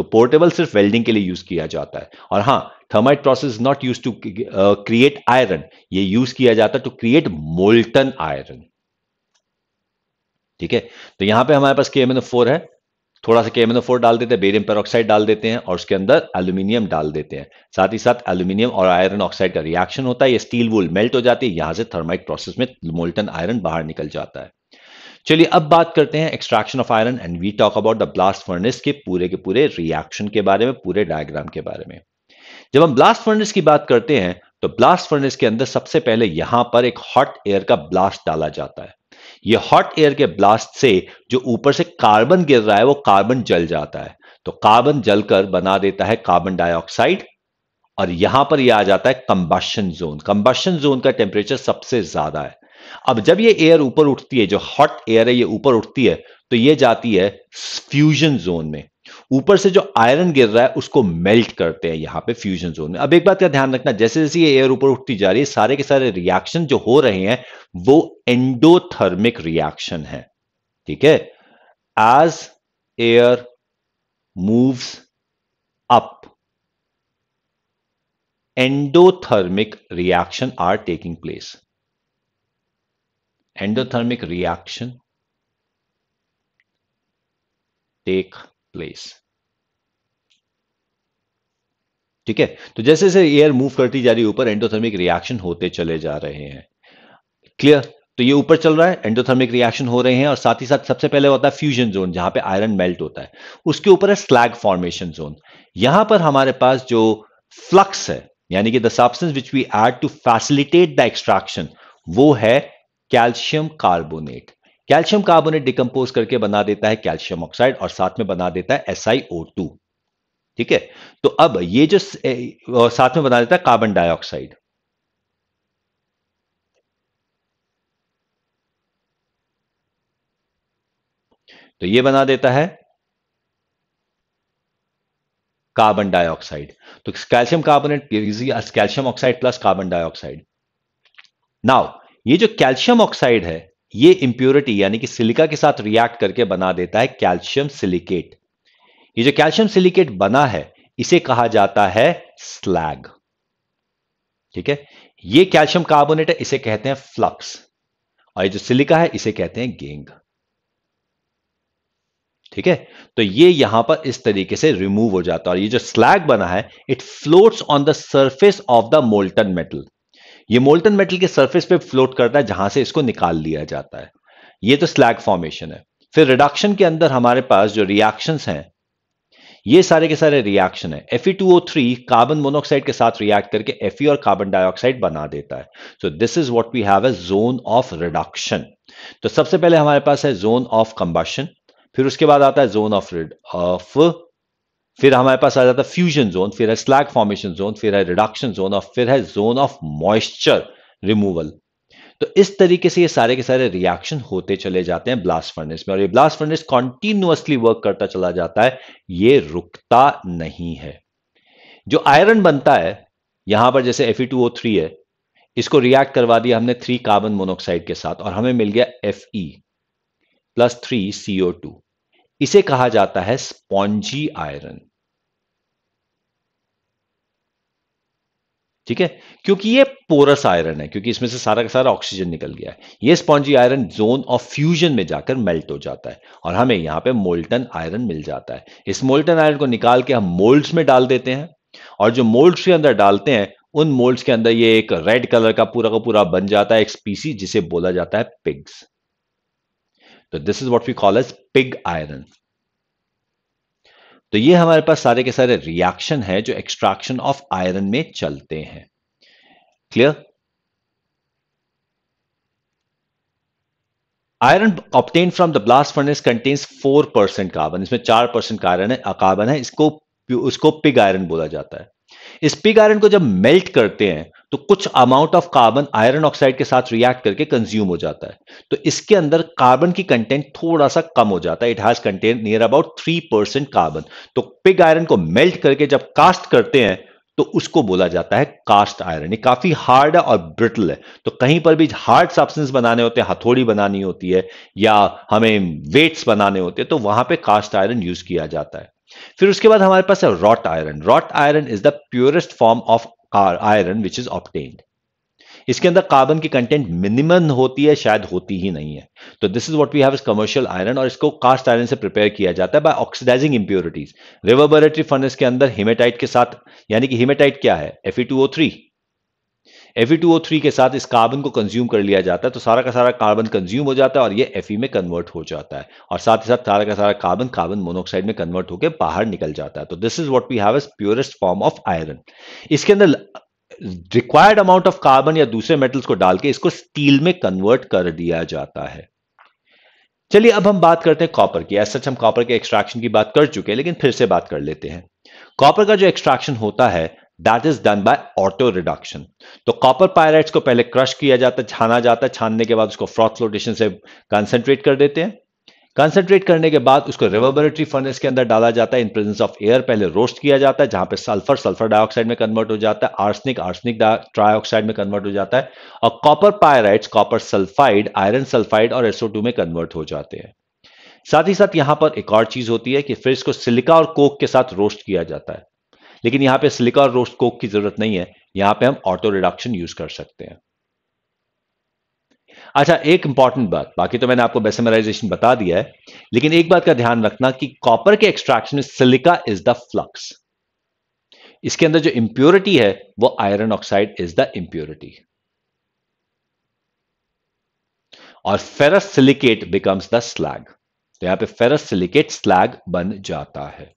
तो पोर्टेबल सिर्फ वेल्डिंग के लिए यूज किया जाता है और हाँ thermite process not use to create iron ये यूज किया जाता है टू क्रिएट मोल्टन आयरन ठीक है तो यहां पे हमारे पास के है थोड़ा सा के फोर डाल देते हैं बेरियम पेरोक्साइड डाल देते हैं और उसके अंदर एल्यूमिनियम डाल देते हैं साथ ही साथ एल्यूमिनियम और आयरन ऑक्साइड का रिएक्शन होता है ये स्टील वुल मेल्ट हो जाती है यहां से थर्माइट प्रोसेस में मोल्टन आयरन बाहर निकल जाता है चलिए अब बात करते हैं extraction of iron and we talk about the blast furnace के पूरे के पूरे रिएक्शन के बारे में पूरे डायग्राम के बारे में जब हम ब्लास्ट फर्नेस की बात करते हैं तो ब्लास्ट फर्नेस के अंदर सबसे पहले यहां पर एक हॉट एयर का ब्लास्ट डाला जाता है ये हॉट एयर के ब्लास्ट से जो ऊपर से कार्बन गिर रहा है वो कार्बन जल जाता है तो कार्बन जलकर बना देता है कार्बन डाइऑक्साइड और यहां पर यह आ जाता है कंबशन जोन कंबशन जोन का टेम्परेचर सबसे ज्यादा है अब जब ये एयर ऊपर उठती है जो हॉट एयर है ये ऊपर उठती है तो ये जाती है फ्यूजन जोन में ऊपर से जो आयरन गिर रहा है उसको मेल्ट करते हैं यहां पे फ्यूजन जोन में अब एक बात का ध्यान रखना जैसे जैसे ये एयर ऊपर उठती जा रही है सारे के सारे रिएक्शन जो हो रहे हैं वो एंडोथर्मिक रिएक्शन है ठीक है as air moves up endothermic reaction are taking place endothermic reaction take place ठीक है तो जैसे जैसे एयर मूव करती जा रही है ऊपर एंडोथर्मिक रिएक्शन होते चले जा रहे हैं क्लियर तो ये ऊपर चल रहा है एंडोथर्मिक रिएक्शन हो रहे हैं और साथ ही साथ सबसे पहले होता है फ्यूजन जोन जहां पे आयरन मेल्ट होता है उसके ऊपर है स्लैग फॉर्मेशन जोन यहां पर हमारे पास जो फ्लक्स है यानी कि the substance which we add to facilitate the extraction वो है calcium carbonate calcium carbonate decompose करके बना देता है कैल्शियम ऑक्साइड और साथ में बना देता है एस ठीक है तो अब ये जो साथ में बना देता है कार्बन डाइऑक्साइड तो ये बना देता है कार्बन डाइऑक्साइड तो calcium carbonate calcium oxide plus carbon dioxide now ये जो कैल्शियम ऑक्साइड है ये इंप्योरिटी यानी कि सिलिका के साथ रिएक्ट करके बना देता है कैल्शियम सिलिकेट ये जो कैल्शियम सिलिकेट बना है इसे कहा जाता है स्लैग ठीक है ये कैल्शियम कार्बोनेट है इसे कहते हैं फ्लक्स और ये जो सिलिका है इसे कहते हैं गेंग ठीक है तो ये यहां पर इस तरीके से रिमूव हो जाता है और ये जो स्लैग बना है it floats on the surface of the molten metal ये मोल्टन मेटल के सरफेस पे फ्लोट करता है जहां से इसको निकाल लिया जाता है ये तो स्लैग फॉर्मेशन है फिर रिडक्शन के अंदर हमारे पास जो रिएक्शन हैं ये सारे के सारे रिएक्शन है एफ कार्बन मोनोक्साइड के साथ रिएक्ट करके एफ और कार्बन डाइऑक्साइड बना देता है so this is what we have a zone of reduction तो सबसे पहले हमारे पास है जोन ऑफ कंबशन फिर उसके बाद आता है जोन ऑफ ऑफ फिर हमारे पास आ जाता है फ्यूजन जोन फिर है स्लैग फॉर्मेशन जोन फिर है रिडक्शन जोन और फिर है जोन ऑफ मॉइस्चर रिमूवल तो इस तरीके से ये सारे के सारे रिएक्शन होते चले जाते हैं ब्लास्ट फर्नेस में और ये ब्लास्ट फर्नेस कॉन्टिन्यूसली वर्क करता चला जाता है ये रुकता नहीं है जो आयरन बनता है यहां पर जैसे Fe2O3 है इसको रिएक्ट करवा दिया हमने थ्री कार्बन मोनोक्साइड के साथ और हमें मिल गया Fe plus three CO two इसे कहा जाता है स्पॉन्जी आयरन ठीक है क्योंकि ये पोरस आयरन है क्योंकि इसमें से सारा का सारा ऑक्सीजन निकल गया है ये spongy iron zone of fusion में जाकर मेल्ट हो जाता है और हमें यहां पे मोल्टन आयरन मिल जाता है इस मोल्टन आयरन को निकाल के हम मोल्ड्स में डाल देते हैं और जो मोल्ड्स के अंदर डालते हैं उन मोल्ड्स के अंदर ये एक रेड कलर का पूरा का पूरा बन जाता है एक स्पीसी जिसे बोला जाता है पिग्स तो this is what we call as pig iron तो ये हमारे पास सारे के सारे रिएक्शन है जो एक्सट्रैक्शन ऑफ आयरन में चलते हैं clear iron obtain from the blast furnace contains four percent carbon इसमें चार परसेंट कार्बन है कार्बन है इसको उसको पिग आयरन बोला जाता है इस पिग आयरन को जब मेल्ट करते हैं तो कुछ amount of carbon iron oxide के साथ रिएक्ट करके कंज्यूम हो जाता है तो इसके अंदर कार्बन की कंटेंट थोड़ा सा कम हो जाता है it has contain near about three percent carbon तो पिग आयरन को मेल्ट करके जब कास्ट करते हैं तो उसको बोला जाता है कास्ट आयरन ये काफी हार्ड है और ब्रिटल है तो कहीं पर भी हार्ड सब्सटेंस बनाने होते हैं हथौड़ी बनानी होती है या हमें वेट्स बनाने होते हैं तो वहां पे कास्ट आयरन यूज किया जाता है फिर उसके बाद हमारे पास है wrought iron wrought iron is the purest form of iron which is obtained इसके अंदर कार्बन की कंटेंट मिनिमम होती है शायद होती ही नहीं है तो this is what we have is commercial iron और इसको कास्ट आयरन से प्रिपेयर किया जाता है by oxidising impurities reverberatory furnace के अंदर हिमेटाइट के साथ यानी कि हिमेटाइट क्या है थ्री थ्री e के साथ इस कार्बन को कंज्यूम कर लिया जाता है तो सारा का सारा कार्बन कंज्यूम हो जाता है और ये एफ e में कन्वर्ट हो जाता है और साथ ही साथ सारा का सारा कार्बन कार्बन मोनोक्साइड में कन्वर्ट होकर बाहर निकल जाता है तो this is what we have purest form of iron इसके अंदर रिक्वायर्ड अमाउंट ऑफ कार्बन या दूसरे मेटल्स को डाल के इसको स्टील में कन्वर्ट कर दिया जाता है चलिए अब हम बात करते हैं कॉपर की ऐसा सच हम कॉपर के एक्सट्रैक्शन की बात कर चुके हैं लेकिन फिर से बात कर लेते हैं कॉपर का जो एक्सट्रैक्शन होता है that is done by auto reduction तो कॉपर पायराइट्स को पहले क्रश किया जाता है छाना जाता है छानने के बाद उसको फ्रॉथ फ्लोटेशन से कंसेंट्रेट कर देते हैं कंसेंट्रेट करने के बाद उसको रिवर्बरेटरी फर्नेस के अंदर डाला जाता है इन प्रेजेंस ऑफ एयर पहले रोस्ट किया जाता है जहां पे सल्फर सल्फर डाइऑक्साइड में कन्वर्ट हो जाता है आर्सनिक आर्सनिक ट्राइऑक्साइड में कन्वर्ट हो जाता है और copper pyrites copper sulphide iron sulphide और एसओ में कन्वर्ट हो जाते हैं साथ ही साथ यहां पर एक और चीज होती है कि फिर इसको सिलिका और कोक के साथ रोस्ट किया जाता है लेकिन यहां पे सिलिका और रोस्ट कोक की जरूरत नहीं है यहां पे हम ऑटो रिडक्शन यूज कर सकते हैं अच्छा एक इंपॉर्टेंट बात बाकी तो मैंने आपको बेसमराइजेशन बता दिया है लेकिन एक बात का ध्यान रखना कि कॉपर के एक्सट्रैक्शन में सिलिका इज द फ्लक्स इसके अंदर जो इंप्योरिटी है वो iron oxide is the impurity और ferrous silicate becomes the slag तो यहां पे फेरस सिलिकेट स्लैग बन जाता है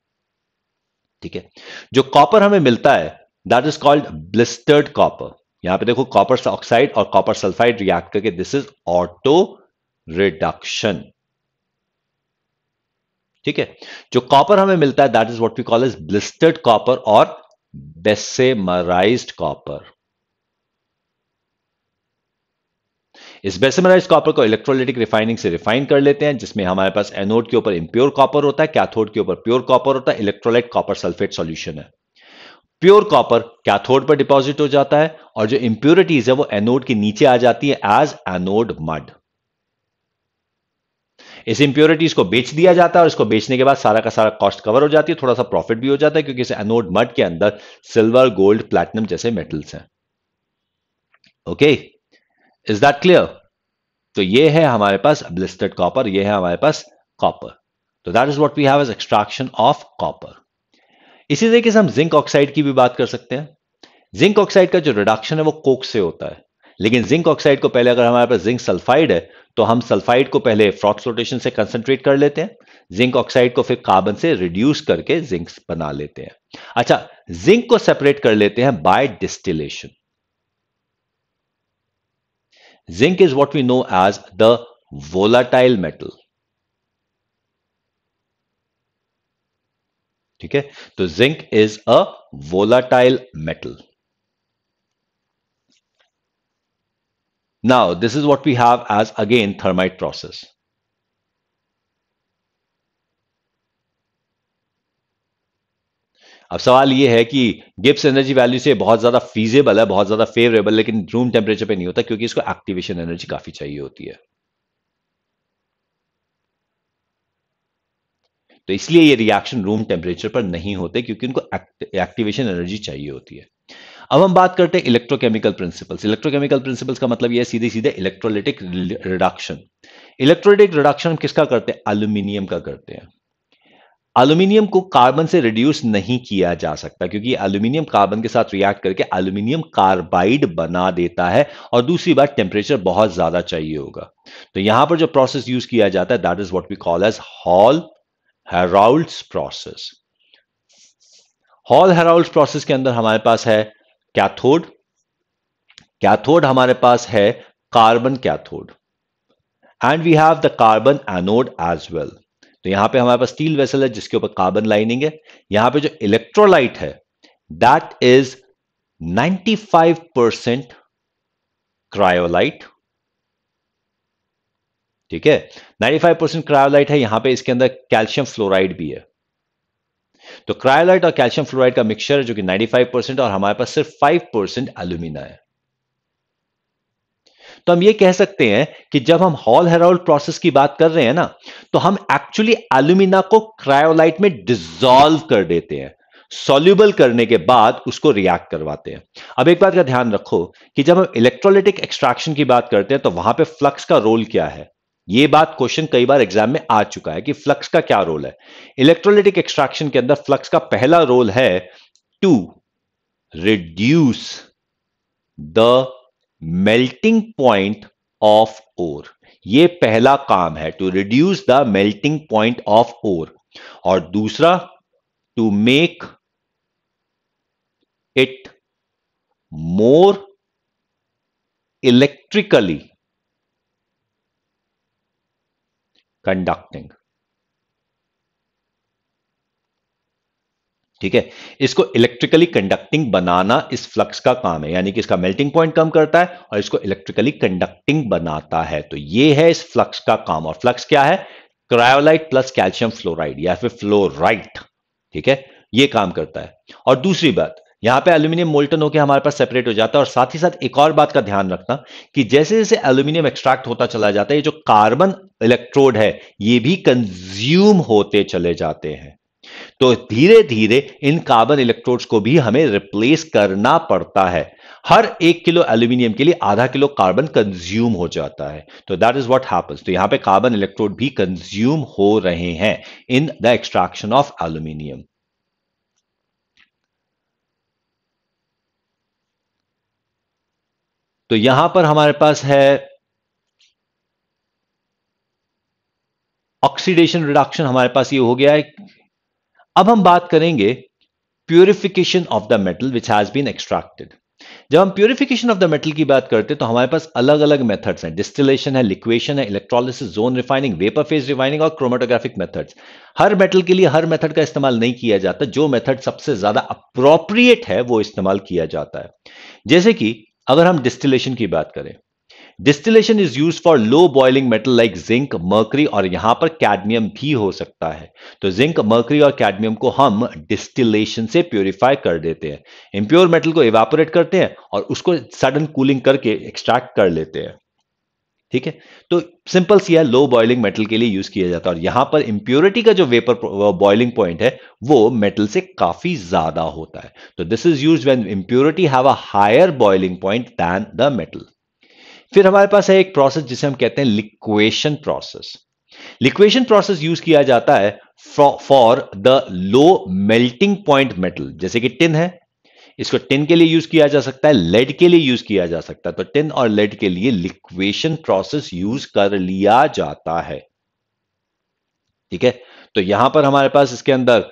ठीक है जो कॉपर हमें मिलता है that is called blistered copper यहां पे देखो कॉपर ऑक्साइड और कॉपर सल्फाइड रिएक्ट करके दिस इज ऑटो रिडक्शन ठीक है जो कॉपर हमें मिलता है that is what we call is blistered copper और बेसेमराइज्ड कॉपर इस बेसमराइज कॉपर को इलेक्ट्रोलिटिक रिफाइनिंग से रिफाइन कर लेते हैं जिसमें हमारे पास एनोड के ऊपर इम्प्योर कॉपर होता है कैथोड के ऊपर प्योर कॉपर होता है इलेक्ट्रोलाइट कॉपर सल्फेट सोल्यूशन है प्योर कॉपर कैथोड पर डिपॉजिट हो जाता है और जो इंप्योरिटीज है वो एनोड के नीचे आ जाती है एज एनोड मड इस इंप्योरिटीज को बेच दिया जाता है और इसको बेचने के बाद सारा का सारा कॉस्ट कवर हो जाती है थोड़ा सा प्रॉफिट भी हो जाता है क्योंकि इस एनोड मड के अंदर सिल्वर गोल्ड प्लैटिनम जैसे मेटल्स हैं okay okay? Is that clear तो ये है हमारे पास ब्लिस्टेड कॉपर ये है हमारे पास कॉपर तो that is what we have as extraction of copper इसी तरीके से हम जिंक ऑक्साइड की भी बात कर सकते हैं जिंक ऑक्साइड का जो रिडक्शन है वो कोक से होता है लेकिन जिंक ऑक्साइड को पहले अगर हमारे पास जिंक सल्फाइड है तो हम सल्फाइड को पहले फ्रॉक सोटेशन से कंसंट्रेट कर लेते हैं जिंक ऑक्साइड को फिर कार्बन से रिड्यूस करके जिंक बना लेते हैं अच्छा जिंक को सेपरेट कर लेते हैं by distillation Zinc is what we know as the volatile metal. Okay, so zinc is a volatile metal. now this is what we have as again thermite process अब सवाल ये है कि गिप्स एनर्जी वैल्यू से बहुत ज़्यादा feasible है बहुत ज़्यादा फेवरेबल लेकिन रूम टेम्परेचर पे नहीं होता क्योंकि इसको एक्टिवेशन एनर्जी काफ़ी चाहिए होती है तो इसलिए ये रिएक्शन रूम टेम्परेचर पर नहीं होते क्योंकि उनको एक्टिवेशन एनर्जी चाहिए होती है अब हम बात करते हैं इलेक्ट्रोकेमिकल प्रिंसिपल्स इलेक्ट्रोकेमिकल प्रिंसिपल्स का मतलब यह सीधे सीधे इलेक्ट्रोलिटिक रिडक्शन इलेक्ट्रोलिटिक रिडक्शन किसका करते हैं अल्यूमिनियम का करते हैं एल्यूमिनियम को कार्बन से रिड्यूस नहीं किया जा सकता क्योंकि एल्यूमिनियम कार्बन के साथ रिएक्ट करके एल्यूमिनियम कार्बाइड बना देता है और दूसरी बात टेम्परेचर बहुत ज्यादा चाहिए होगा तो यहां पर जो प्रोसेस यूज किया जाता है that is what we call as Hall Heroult's process Hall Heroult's process के अंदर हमारे पास है कैथोड कैथोड हमारे पास है carbon cathode and we have the carbon anode as well तो यहां पे हमारे पास स्टील वेसल है जिसके ऊपर कार्बन लाइनिंग है यहां पे जो इलेक्ट्रोलाइट है दैट इज 95 परसेंट क्रायोलाइट ठीक है 95 परसेंट क्रायोलाइट है यहां पे इसके अंदर कैल्शियम फ्लोराइड भी है तो क्रायोलाइट और कैल्शियम फ्लोराइड का मिक्सचर है जो कि 95 परसेंट और हमारे पास सिर्फ 5 परसेंट एल्यूमिना है तो हम ये कह सकते हैं कि जब हम हॉल हेराल्ड प्रोसेस की बात कर रहे हैं ना तो हम एक्चुअली एल्यूमिना को क्रायोलाइट में डिजोल्व कर देते हैं सोल्यूबल करने के बाद उसको रिएक्ट करवाते हैं अब एक बात का ध्यान रखो कि जब हम इलेक्ट्रोलिटिक एक्सट्रैक्शन की बात करते हैं तो वहां पे फ्लक्स का रोल क्या है ये बात क्वेश्चन कई बार एग्जाम में आ चुका है कि फ्लक्स का क्या रोल है इलेक्ट्रोलिटिक एक्सट्रैक्शन के अंदर फ्लक्स का पहला रोल है to reduce the melting point of ore ये पहला काम है to reduce the melting point of ore और दूसरा to make it more electrically conducting ठीक है इसको इलेक्ट्रिकली कंडक्टिंग बनाना इस फ्लक्स का काम है यानी कि इसका मेल्टिंग पॉइंट कम करता है और इसको इलेक्ट्रिकली कंडक्टिंग बनाता है तो ये है इस फ्लक्स का काम और फ्लक्स क्या है क्रायोलाइट प्लस कैल्शियम फ्लोराइड या फिर फ्लोराइट ठीक है ये काम करता है और दूसरी बात यहां पे एल्यूमिनियम मोल्टन होकर हमारे पास सेपरेट हो जाता है और साथ ही साथ एक और बात का ध्यान रखना कि जैसे जैसे एल्यूमिनियम एक्सट्रैक्ट होता चला जाता है ये जो कार्बन इलेक्ट्रोड है ये भी कंज्यूम होते चले जाते हैं तो धीरे धीरे इन कार्बन इलेक्ट्रोड्स को भी हमें रिप्लेस करना पड़ता है हर एक किलो एल्यूमिनियम के लिए आधा किलो कार्बन कंज्यूम हो जाता है तो दैट इज व्हाट हैपन्स तो यहां पे कार्बन इलेक्ट्रोड भी कंज्यूम हो रहे हैं in the extraction of aluminium तो यहां पर हमारे पास है ऑक्सीडेशन रिडक्शन हमारे पास ये हो गया है अब हम बात करेंगे purification of the metal which has been extracted जब हम प्योरिफिकेशन ऑफ द मेटल की बात करते हैं तो हमारे पास अलग अलग मेथड्स हैं डिस्टिलेशन है लिक्वेशन है electrolysis zone refining vapour phase refining और क्रोमेटोग्राफिक मेथड्स हर मेटल के लिए हर मेथड का इस्तेमाल नहीं किया जाता जो मेथड सबसे ज्यादा अप्रोप्रिएट है वो इस्तेमाल किया जाता है जैसे कि अगर हम डिस्टिलेशन की बात करें distillation is use for low boiling metal like zinc mercury और यहां पर कैडमियम भी हो सकता है तो जिंक मर्करी और कैडमियम को हम डिस्टिलेशन से प्योरीफाई कर देते हैं इम्प्योर मेटल को इवेपोरेट करते हैं और उसको सडन कूलिंग करके एक्सट्रैक्ट कर लेते हैं ठीक है तो सिंपल सी है लो बॉइलिंग मेटल के लिए यूज किया जाता है और यहां पर इंप्योरिटी का जो वेपर बॉइलिंग पॉइंट है वो मेटल से काफी ज्यादा होता है तो this is use when impurity have a higher boiling point than the metal फिर हमारे पास है एक प्रोसेस जिसे हम कहते हैं liquation process liquation process use किया जाता है for the low melting point metal जैसे कि टिन है इसको टिन के लिए यूज किया जा सकता है लेड के लिए यूज किया जा सकता है तो टिन और लेड के लिए लिक्वेशन प्रोसेस यूज कर लिया जाता है ठीक है तो यहां पर हमारे पास इसके अंदर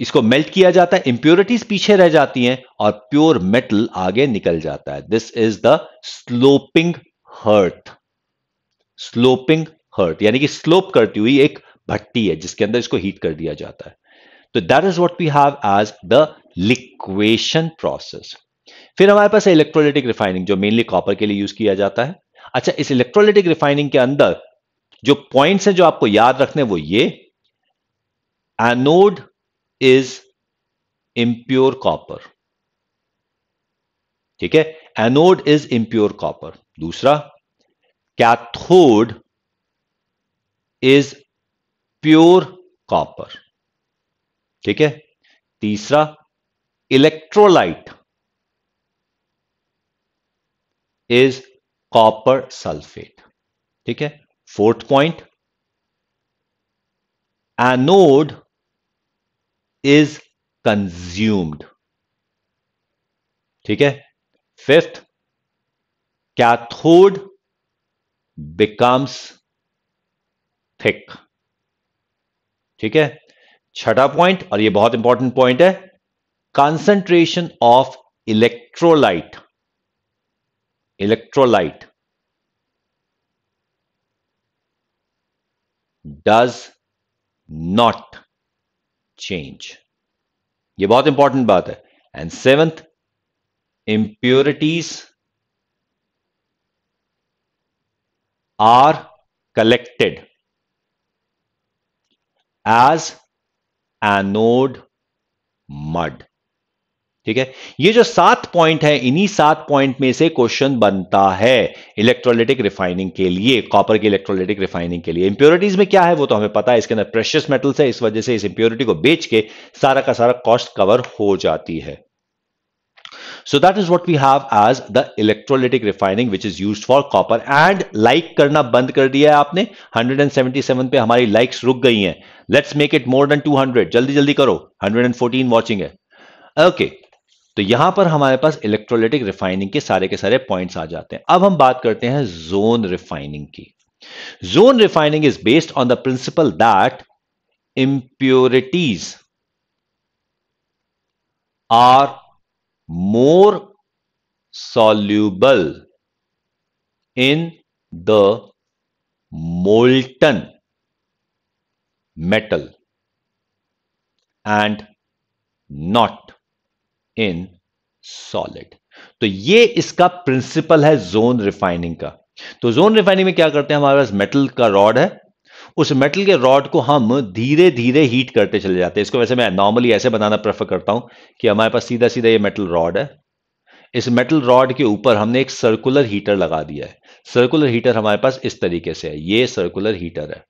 इसको मेल्ट किया जाता है इंप्योरिटीज पीछे रह जाती हैं और प्योर मेटल आगे निकल जाता है this is the sloping hearth sloping hearth यानी कि स्लोप करती हुई एक भट्टी है जिसके अंदर इसको हीट कर दिया जाता है तो that is what we have as the liquation process फिर हमारे पास इलेक्ट्रोलिटिक रिफाइनिंग जो मेनली कॉपर के लिए यूज किया जाता है अच्छा इस इलेक्ट्रोलिटिक रिफाइनिंग के अंदर जो पॉइंट्स हैं जो आपको याद रखने वो ये एनोड इज इम्प्योर कॉपर ठीक है एनोड इज इम्प्योर कॉपर दूसरा कैथोड इज प्योर कॉपर ठीक है तीसरा इलेक्ट्रोलाइट इज कॉपर सल्फेट ठीक है fourth point anode is consumed ठीक है फिफ्थ कैथोड बिकम्स थिक ठीक है छठा पॉइंट और ये बहुत इंपॉर्टेंट पॉइंट है concentration of electrolyte electrolyte does not change ये बहुत इंपॉर्टेंट बात है and seventh impurities are collected as anode mud ठीक है ये जो सात पॉइंट है इन्हीं सात पॉइंट में से क्वेश्चन बनता है इलेक्ट्रोलिटिक रिफाइनिंग के लिए कॉपर की इलेक्ट्रोलिटिक रिफाइनिंग के लिए इंप्योरिटीज में क्या है वो तो हमें पता है इसके अंदर प्रेशियस मेटल्स है इस वजह से इस इंप्योरिटी को बेच के सारा का सारा कॉस्ट कवर हो जाती है so that is what we have as the electrolytic refining which is use for copper and like करना बंद कर दिया है आपने 177 पे हमारी लाइक्स रुक गई हैं make it more than to 200 जल्दी जल्दी करो 114 वॉचिंग है okay तो यहां पर हमारे पास इलेक्ट्रोलिटिक रिफाइनिंग के सारे के सारे पॉइंट्स आ जाते हैं अब हम बात करते हैं जोन रिफाइनिंग की zone refining is based on the principle that impurities are more soluble in the molten metal and not in solid तो ये इसका प्रिंसिपल है जोन रिफाइनिंग का तो जोन रिफाइनिंग में क्या करते हैं हमारे पास मेटल का रॉड है उस मेटल के रॉड को हम धीरे धीरे हीट करते चले जाते हैं इसको वैसे मैं नॉर्मली ऐसे बनाना प्रेफर करता हूं कि हमारे पास सीधा सीधा ये मेटल रॉड है इस मेटल रॉड के ऊपर हमने एक सर्कुलर हीटर लगा दिया है सर्कुलर हीटर हमारे पास इस तरीके से है ये सर्कुलर हीटर है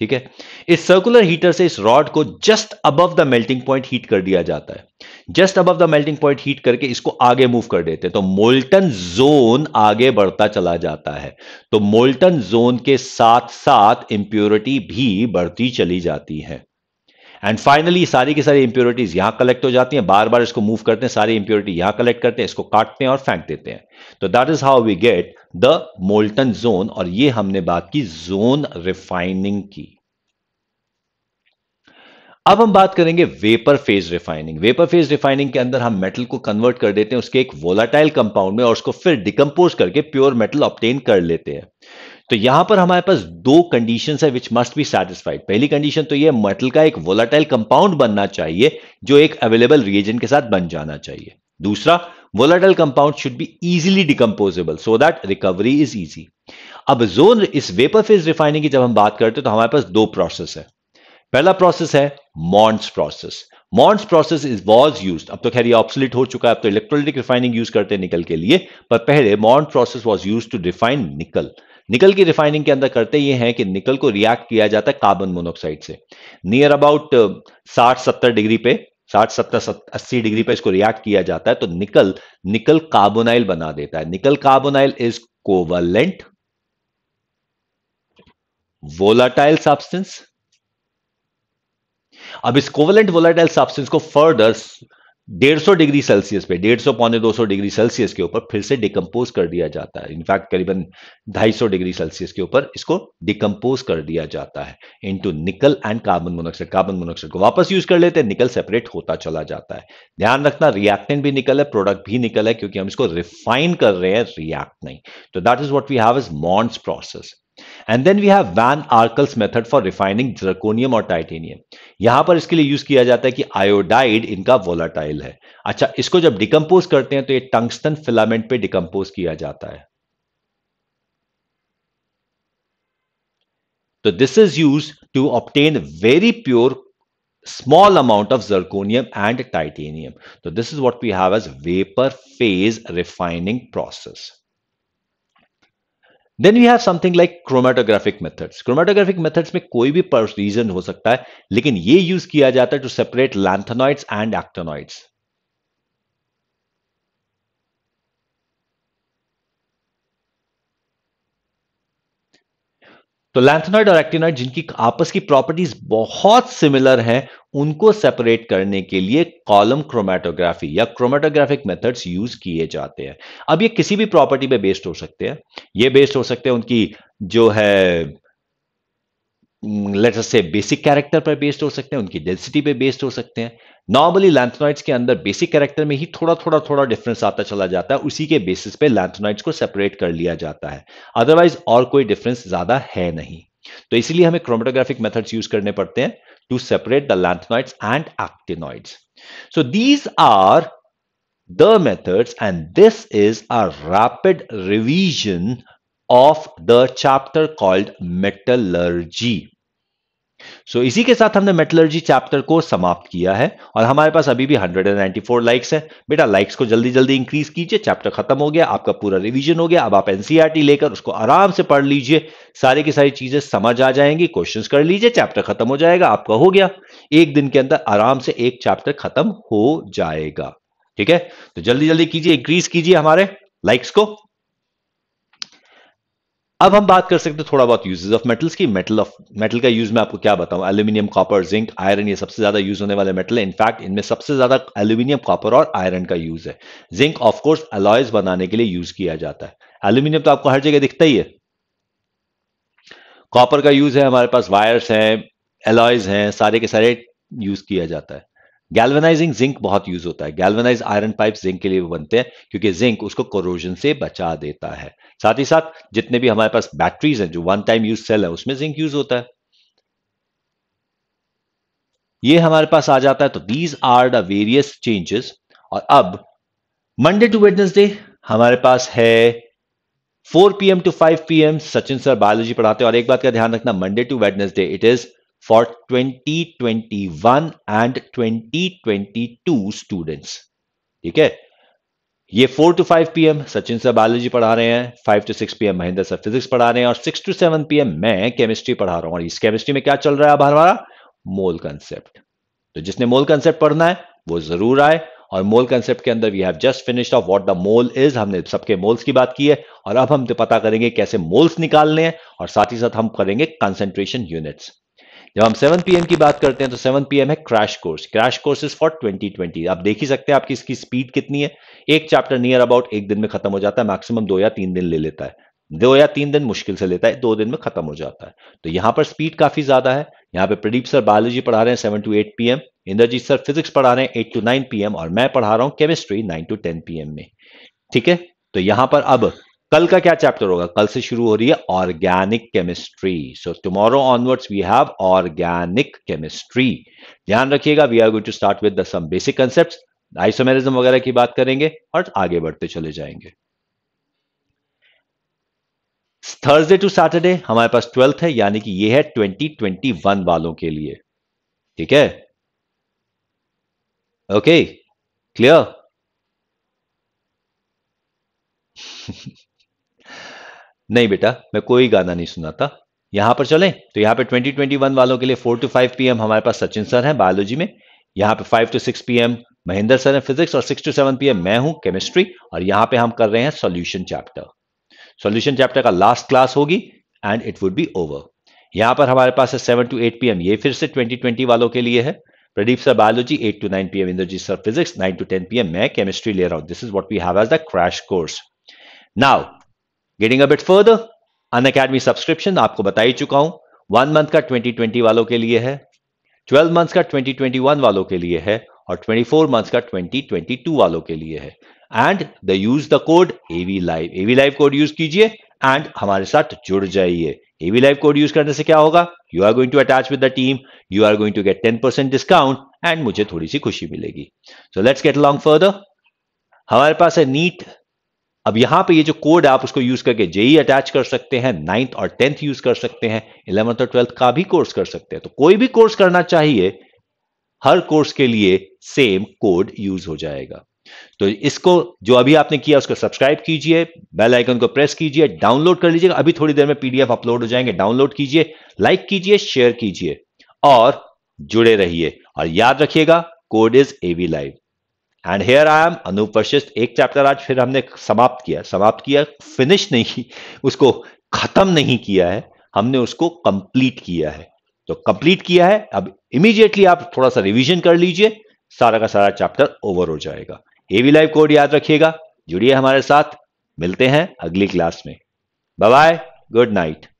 ठीक है इस सर्कुलर हीटर से इस रॉड को just above the melting point heat कर दिया जाता है just above the melting point heat करके इसको आगे मूव कर देते हैं तो मोल्टन जोन आगे बढ़ता चला जाता है तो मोल्टन जोन के साथ साथ इंप्योरिटी भी बढ़ती चली जाती है एंड फाइनली सारी की सारी इंप्योरिटीज यहां कलेक्ट हो जाती हैं बार बार इसको मूव करते हैं सारी इंप्योरिटी यहां कलेक्ट करते हैं इसको काटते हैं और फेंक देते हैं तो that is how we get the molten zone और ये हमने बात की जोन रिफाइनिंग की अब हम बात करेंगे vapour phase refining vapour phase refining के अंदर हम मेटल को कन्वर्ट कर देते हैं उसके एक वोलाटाइल कंपाउंड में और उसको फिर डिकम्पोज करके प्योर मेटल ऑप्टेन कर लेते हैं तो यहां पर हमारे पास दो कंडीशंस है विच मस्ट बी सेटिस्फाइड पहली कंडीशन तो ये मेटल का एक वोलाटाइल कंपाउंड बनना चाहिए जो एक अवेलेबल रिएजेंट के साथ बन जाना चाहिए दूसरा volatile compounds should be easily decomposable so that recovery is easy अब जोन इस वेपर फेज रिफाइनिंग की जब हम बात करते हैं तो हमारे पास दो प्रोसेस है पहला प्रोसेस है Mond's process Mond's process is was use अब तो खैर ये ऑप्सलिट हो चुका है अब तो इलेक्ट्रोलिटिक रिफाइनिंग यूज करते हैं निकल के लिए पर पहले Mond process was use to refine nickel nickel की रिफाइनिंग के अंदर करते ये हैं कि निकल को रिएक्ट किया जाता है कार्बन मोनोऑक्साइड से नियर अबाउट uh, साठ सत्तर डिग्री पे साठ सत्तर अस्सी डिग्री पर इसको रिएक्ट किया जाता है तो निकल निकल कार्बोनाइल बना देता है nickel carbonyl is covalent volatile substance अब इस कोवलेंट वोलाटाइल सब्सटेंस को फर्दर 150 डिग्री सेल्सियस पे 150 पौने सौ डिग्री सेल्सियस के ऊपर फिर से डिकम्पोज कर दिया जाता है इनफैक्ट करीबन 250 डिग्री सेल्सियस के ऊपर इसको डिकम्पोज कर दिया जाता है into nickel and carbon monoxide carbon monoxide को वापस यूज कर लेते हैं निकल सेपरेट होता चला जाता है ध्यान रखना रिएक्टेंट भी निकल है प्रोडक्ट भी निकल है क्योंकि हम इसको रिफाइन कर रहे हैं रिएक्ट नहीं तो that is what we have is Mond's process and then we have van Arkel's method for refining zirconium और टाइटेनियम यहां पर इसके लिए यूज किया जाता है कि आयोडाइड इनका वोलाटाइल है अच्छा इसको जब डिकम्पोज करते हैं तो ये टंगस्टन फिलामेंट पे डिकम्पोज किया जाता है तो this is use to obtain very pure small amount of zirconium and titanium तो this is what we have as vapour phase refining process then we have something like chromatographic methods chromatographic methods में कोई भी reason हो सकता है लेकिन ये use किया जाता है to separate lanthanoids and actinoids तो लैंथनॉइड और एक्टिनॉइड जिनकी आपस की प्रॉपर्टीज बहुत सिमिलर हैं उनको सेपरेट करने के लिए कॉलम क्रोमेटोग्राफी या क्रोमेटोग्राफिक मेथड्स यूज किए जाते हैं अब ये किसी भी प्रॉपर्टी पे बेस्ड हो सकते हैं ये बेस्ड हो सकते हैं उनकी जो है लेटर से बेसिक कैरेक्टर पर बेस्ड हो सकते हैं उनकी डेंसिटी पे बेस्ड हो सकते हैं नॉर्मली लैंथनॉइड्स के अंदर बेसिक कैरेक्टर में ही थोड़ा थोड़ा थोड़ा डिफरेंस आता चला जाता है उसी के बेसिस पे लैंथनॉइड्स को सेपरेट कर लिया जाता है अदरवाइज और कोई डिफरेंस ज्यादा है नहीं तो इसीलिए हमें क्रोमेटोग्राफिक मेथड्स यूज करने पड़ते हैं to separate the lanthanoids and actinoids so these are the methods and this is a rapid revision of the chapter called metallurgy so so, इसी के साथ हमने मेटलर्जी चैप्टर को समाप्त किया है और हमारे पास अभी भी 194 लाइक्स हैं बेटा लाइक्स को जल्दी जल्दी इंक्रीज कीजिए चैप्टर खत्म हो गया आपका पूरा रिवीजन हो गया अब आप एनसीईआरटी e लेकर उसको आराम से पढ़ लीजिए सारी की सारी चीजें समझ आ जाएंगी क्वेश्चन कर लीजिए चैप्टर खत्म हो जाएगा आपका हो गया एक दिन के अंदर आराम से एक चैप्टर खत्म हो जाएगा ठीक है तो जल्दी जल्दी कीजिए इंक्रीज कीजिए हमारे लाइक्स को अब हम बात कर सकते हैं थोड़ा बहुत यूजेज ऑफ मेटल्स की मेटल ऑफ मेटल का यूज मैं आपको क्या बताऊं एल्यूमिनियम कॉपर जिंक आयरन ये सबसे ज्यादा यूज होने वाले मेटल है इनफैक्ट इनमें सबसे ज्यादा एल्यूमिनियम कॉपर और आयरन का यूज है जिंक ऑफकोर्स अलॉयज बनाने के लिए यूज किया जाता है एल्यूमिनियम तो आपको हर जगह दिखता ही है कॉपर का यूज है हमारे पास वायर्स हैं एलॉयज हैं सारे के सारे यूज किया जाता है गैल्वेनाइजिंग जिंक बहुत यूज होता है गैल्वेनाइज आयरन पाइप जिंक के लिए बनते हैं क्योंकि जिंक उसको कोरोजन से बचा देता है साथ ही साथ जितने भी हमारे पास बैटरीज हैं जो वन टाइम यूज सेल है उसमें जिंक यूज होता है ये हमारे पास आ जाता है तो these are the various changes और अब मंडे टू वेडनेसडे हमारे पास है 4 PM to 5 PM Sachin sir biology पढ़ाते हैं और एक बात का ध्यान रखना Monday to Wednesday it is for 2021 and 2022 students ठीक है ये four to five PM Sachin sir biology पढ़ा रहे हैं five to six PM Mahendra sir physics पढ़ा रहे हैं और सिक्स टू सेवन पीएम मैं केमिस्ट्री पढ़ा रहा हूं और इस केमिस्ट्री में क्या चल रहा है अब हमारा मोल कंसेप्ट तो जिसने मोल कंसेप्ट पढ़ना है वो जरूर आए और मोल कंसेप्ट के अंदर we have just finished off what the mole is हमने सबके मोल्स की बात की है और अब हम तो पता करेंगे कैसे मोल्स निकालने हैं और साथ ही साथ हम करेंगे कंसेंट्रेशन यूनिट्स जब हम 7 पीएम की बात करते हैं तो 7 पीएम है crash course crash course is for 2020 आप देख ही सकते हैं आपकी इसकी स्पीड कितनी है एक चैप्टर नियर अबाउट एक दिन में खत्म हो जाता है मैक्सिमम दो या तीन दिन ले लेता है दो या तीन दिन मुश्किल से लेता है दो दिन में खत्म हो जाता है तो यहां पर स्पीड काफी ज्यादा है यहाँ पे प्रदीप सर बायोलॉजी पढ़ा रहे हैं seven to eight PM Indrajit sir physics पढ़ा रहे हैं एट टू नाइन पीएम और मैं पढ़ा रहा हूँ chemistry nine to ten PM में ठीक है तो यहां पर अब कल का क्या चैप्टर होगा कल से शुरू हो रही है organic chemistry so tomorrow onwards we have organic chemistry ध्यान रखिएगा we are going to start with some basic concept isomerism वगैरह की बात करेंगे और आगे बढ़ते चले जाएंगे थर्सडे टू सैटरडे हमारे पास ट्वेल्थ है यानी कि ये है 2021 वालों के लिए ठीक है ओके क्लियर नहीं बेटा मैं कोई गाना नहीं सुनाता यहां पर चले तो यहाँ पे 2021 वालों के लिए 4 टू 5 पीएम हमारे पास सचिन सर हैं बायोलॉजी में यहां पे 5 टू 6 पीएम महेंद्र सर हैं फिजिक्स और 6 टू 7 पीएम मैं हूं केमिस्ट्री और यहाँ पे हम कर रहे हैं सॉल्यूशन चैप्टर सॉल्यूशन चैप्टर का लास्ट क्लास होगी and it would be over यहाँ पर हमारे पास है सेवन टू एट पीएम ये फिर से ट्वेंटी वालों के लिए है Pradeep sir biology eight to nine PM Indrajit sir physics nine to ten PM मैं केमिस्ट्री ले रहा हूँ this is what we have as the crash course now getting a bit further Unacademy subscription आपको बता ही चुका हूं वन मंथ का 2020 वालों के लिए है 12 मंथ्स का 2021 वालों के लिए है और 24 मंथ्स का 2022 वालों के लिए है and the use the code AV live AV live code use कीजिए एंड हमारे साथ जुड़ जाइए एवी लाइव कोड यूज करने से क्या होगा you are going to attach with the team you are going to get 10% percent discount and मुझे थोड़ी सी खुशी मिलेगी so let's get long further हमारे पास है नीट अब यहां पे ये जो कोड है आप उसको यूज करके जेई अटैच कर सकते हैं नाइन्थ और टेंथ यूज कर सकते हैं इलेवंथ और ट्वेल्थ का भी कोर्स कर सकते हैं तो कोई भी कोर्स करना चाहिए हर कोर्स के लिए सेम कोड यूज हो जाएगा तो इसको जो अभी आपने किया उसको सब्सक्राइब कीजिए बेल आइकन को प्रेस कीजिए डाउनलोड कर लीजिएगा अभी थोड़ी देर में पीडीएफ अपलोड हो जाएंगे डाउनलोड कीजिए लाइक कीजिए शेयर कीजिए और जुड़े रहिए और याद रखिएगा code is AV live and here I am Anoop एक चैप्टर आज फिर हमने समाप्त किया समाप्त किया फिनिश नहीं उसको खत्म नहीं किया है हमने उसको कंप्लीट किया है तो कंप्लीट किया है अब इमीडिएटली आप थोड़ा सा रिवीजन कर लीजिए सारा का सारा चैप्टर ओवर हो जाएगा एवी लाइव कोड याद रखिएगा जुड़िए हमारे साथ मिलते हैं अगली क्लास में बाय गुड नाइट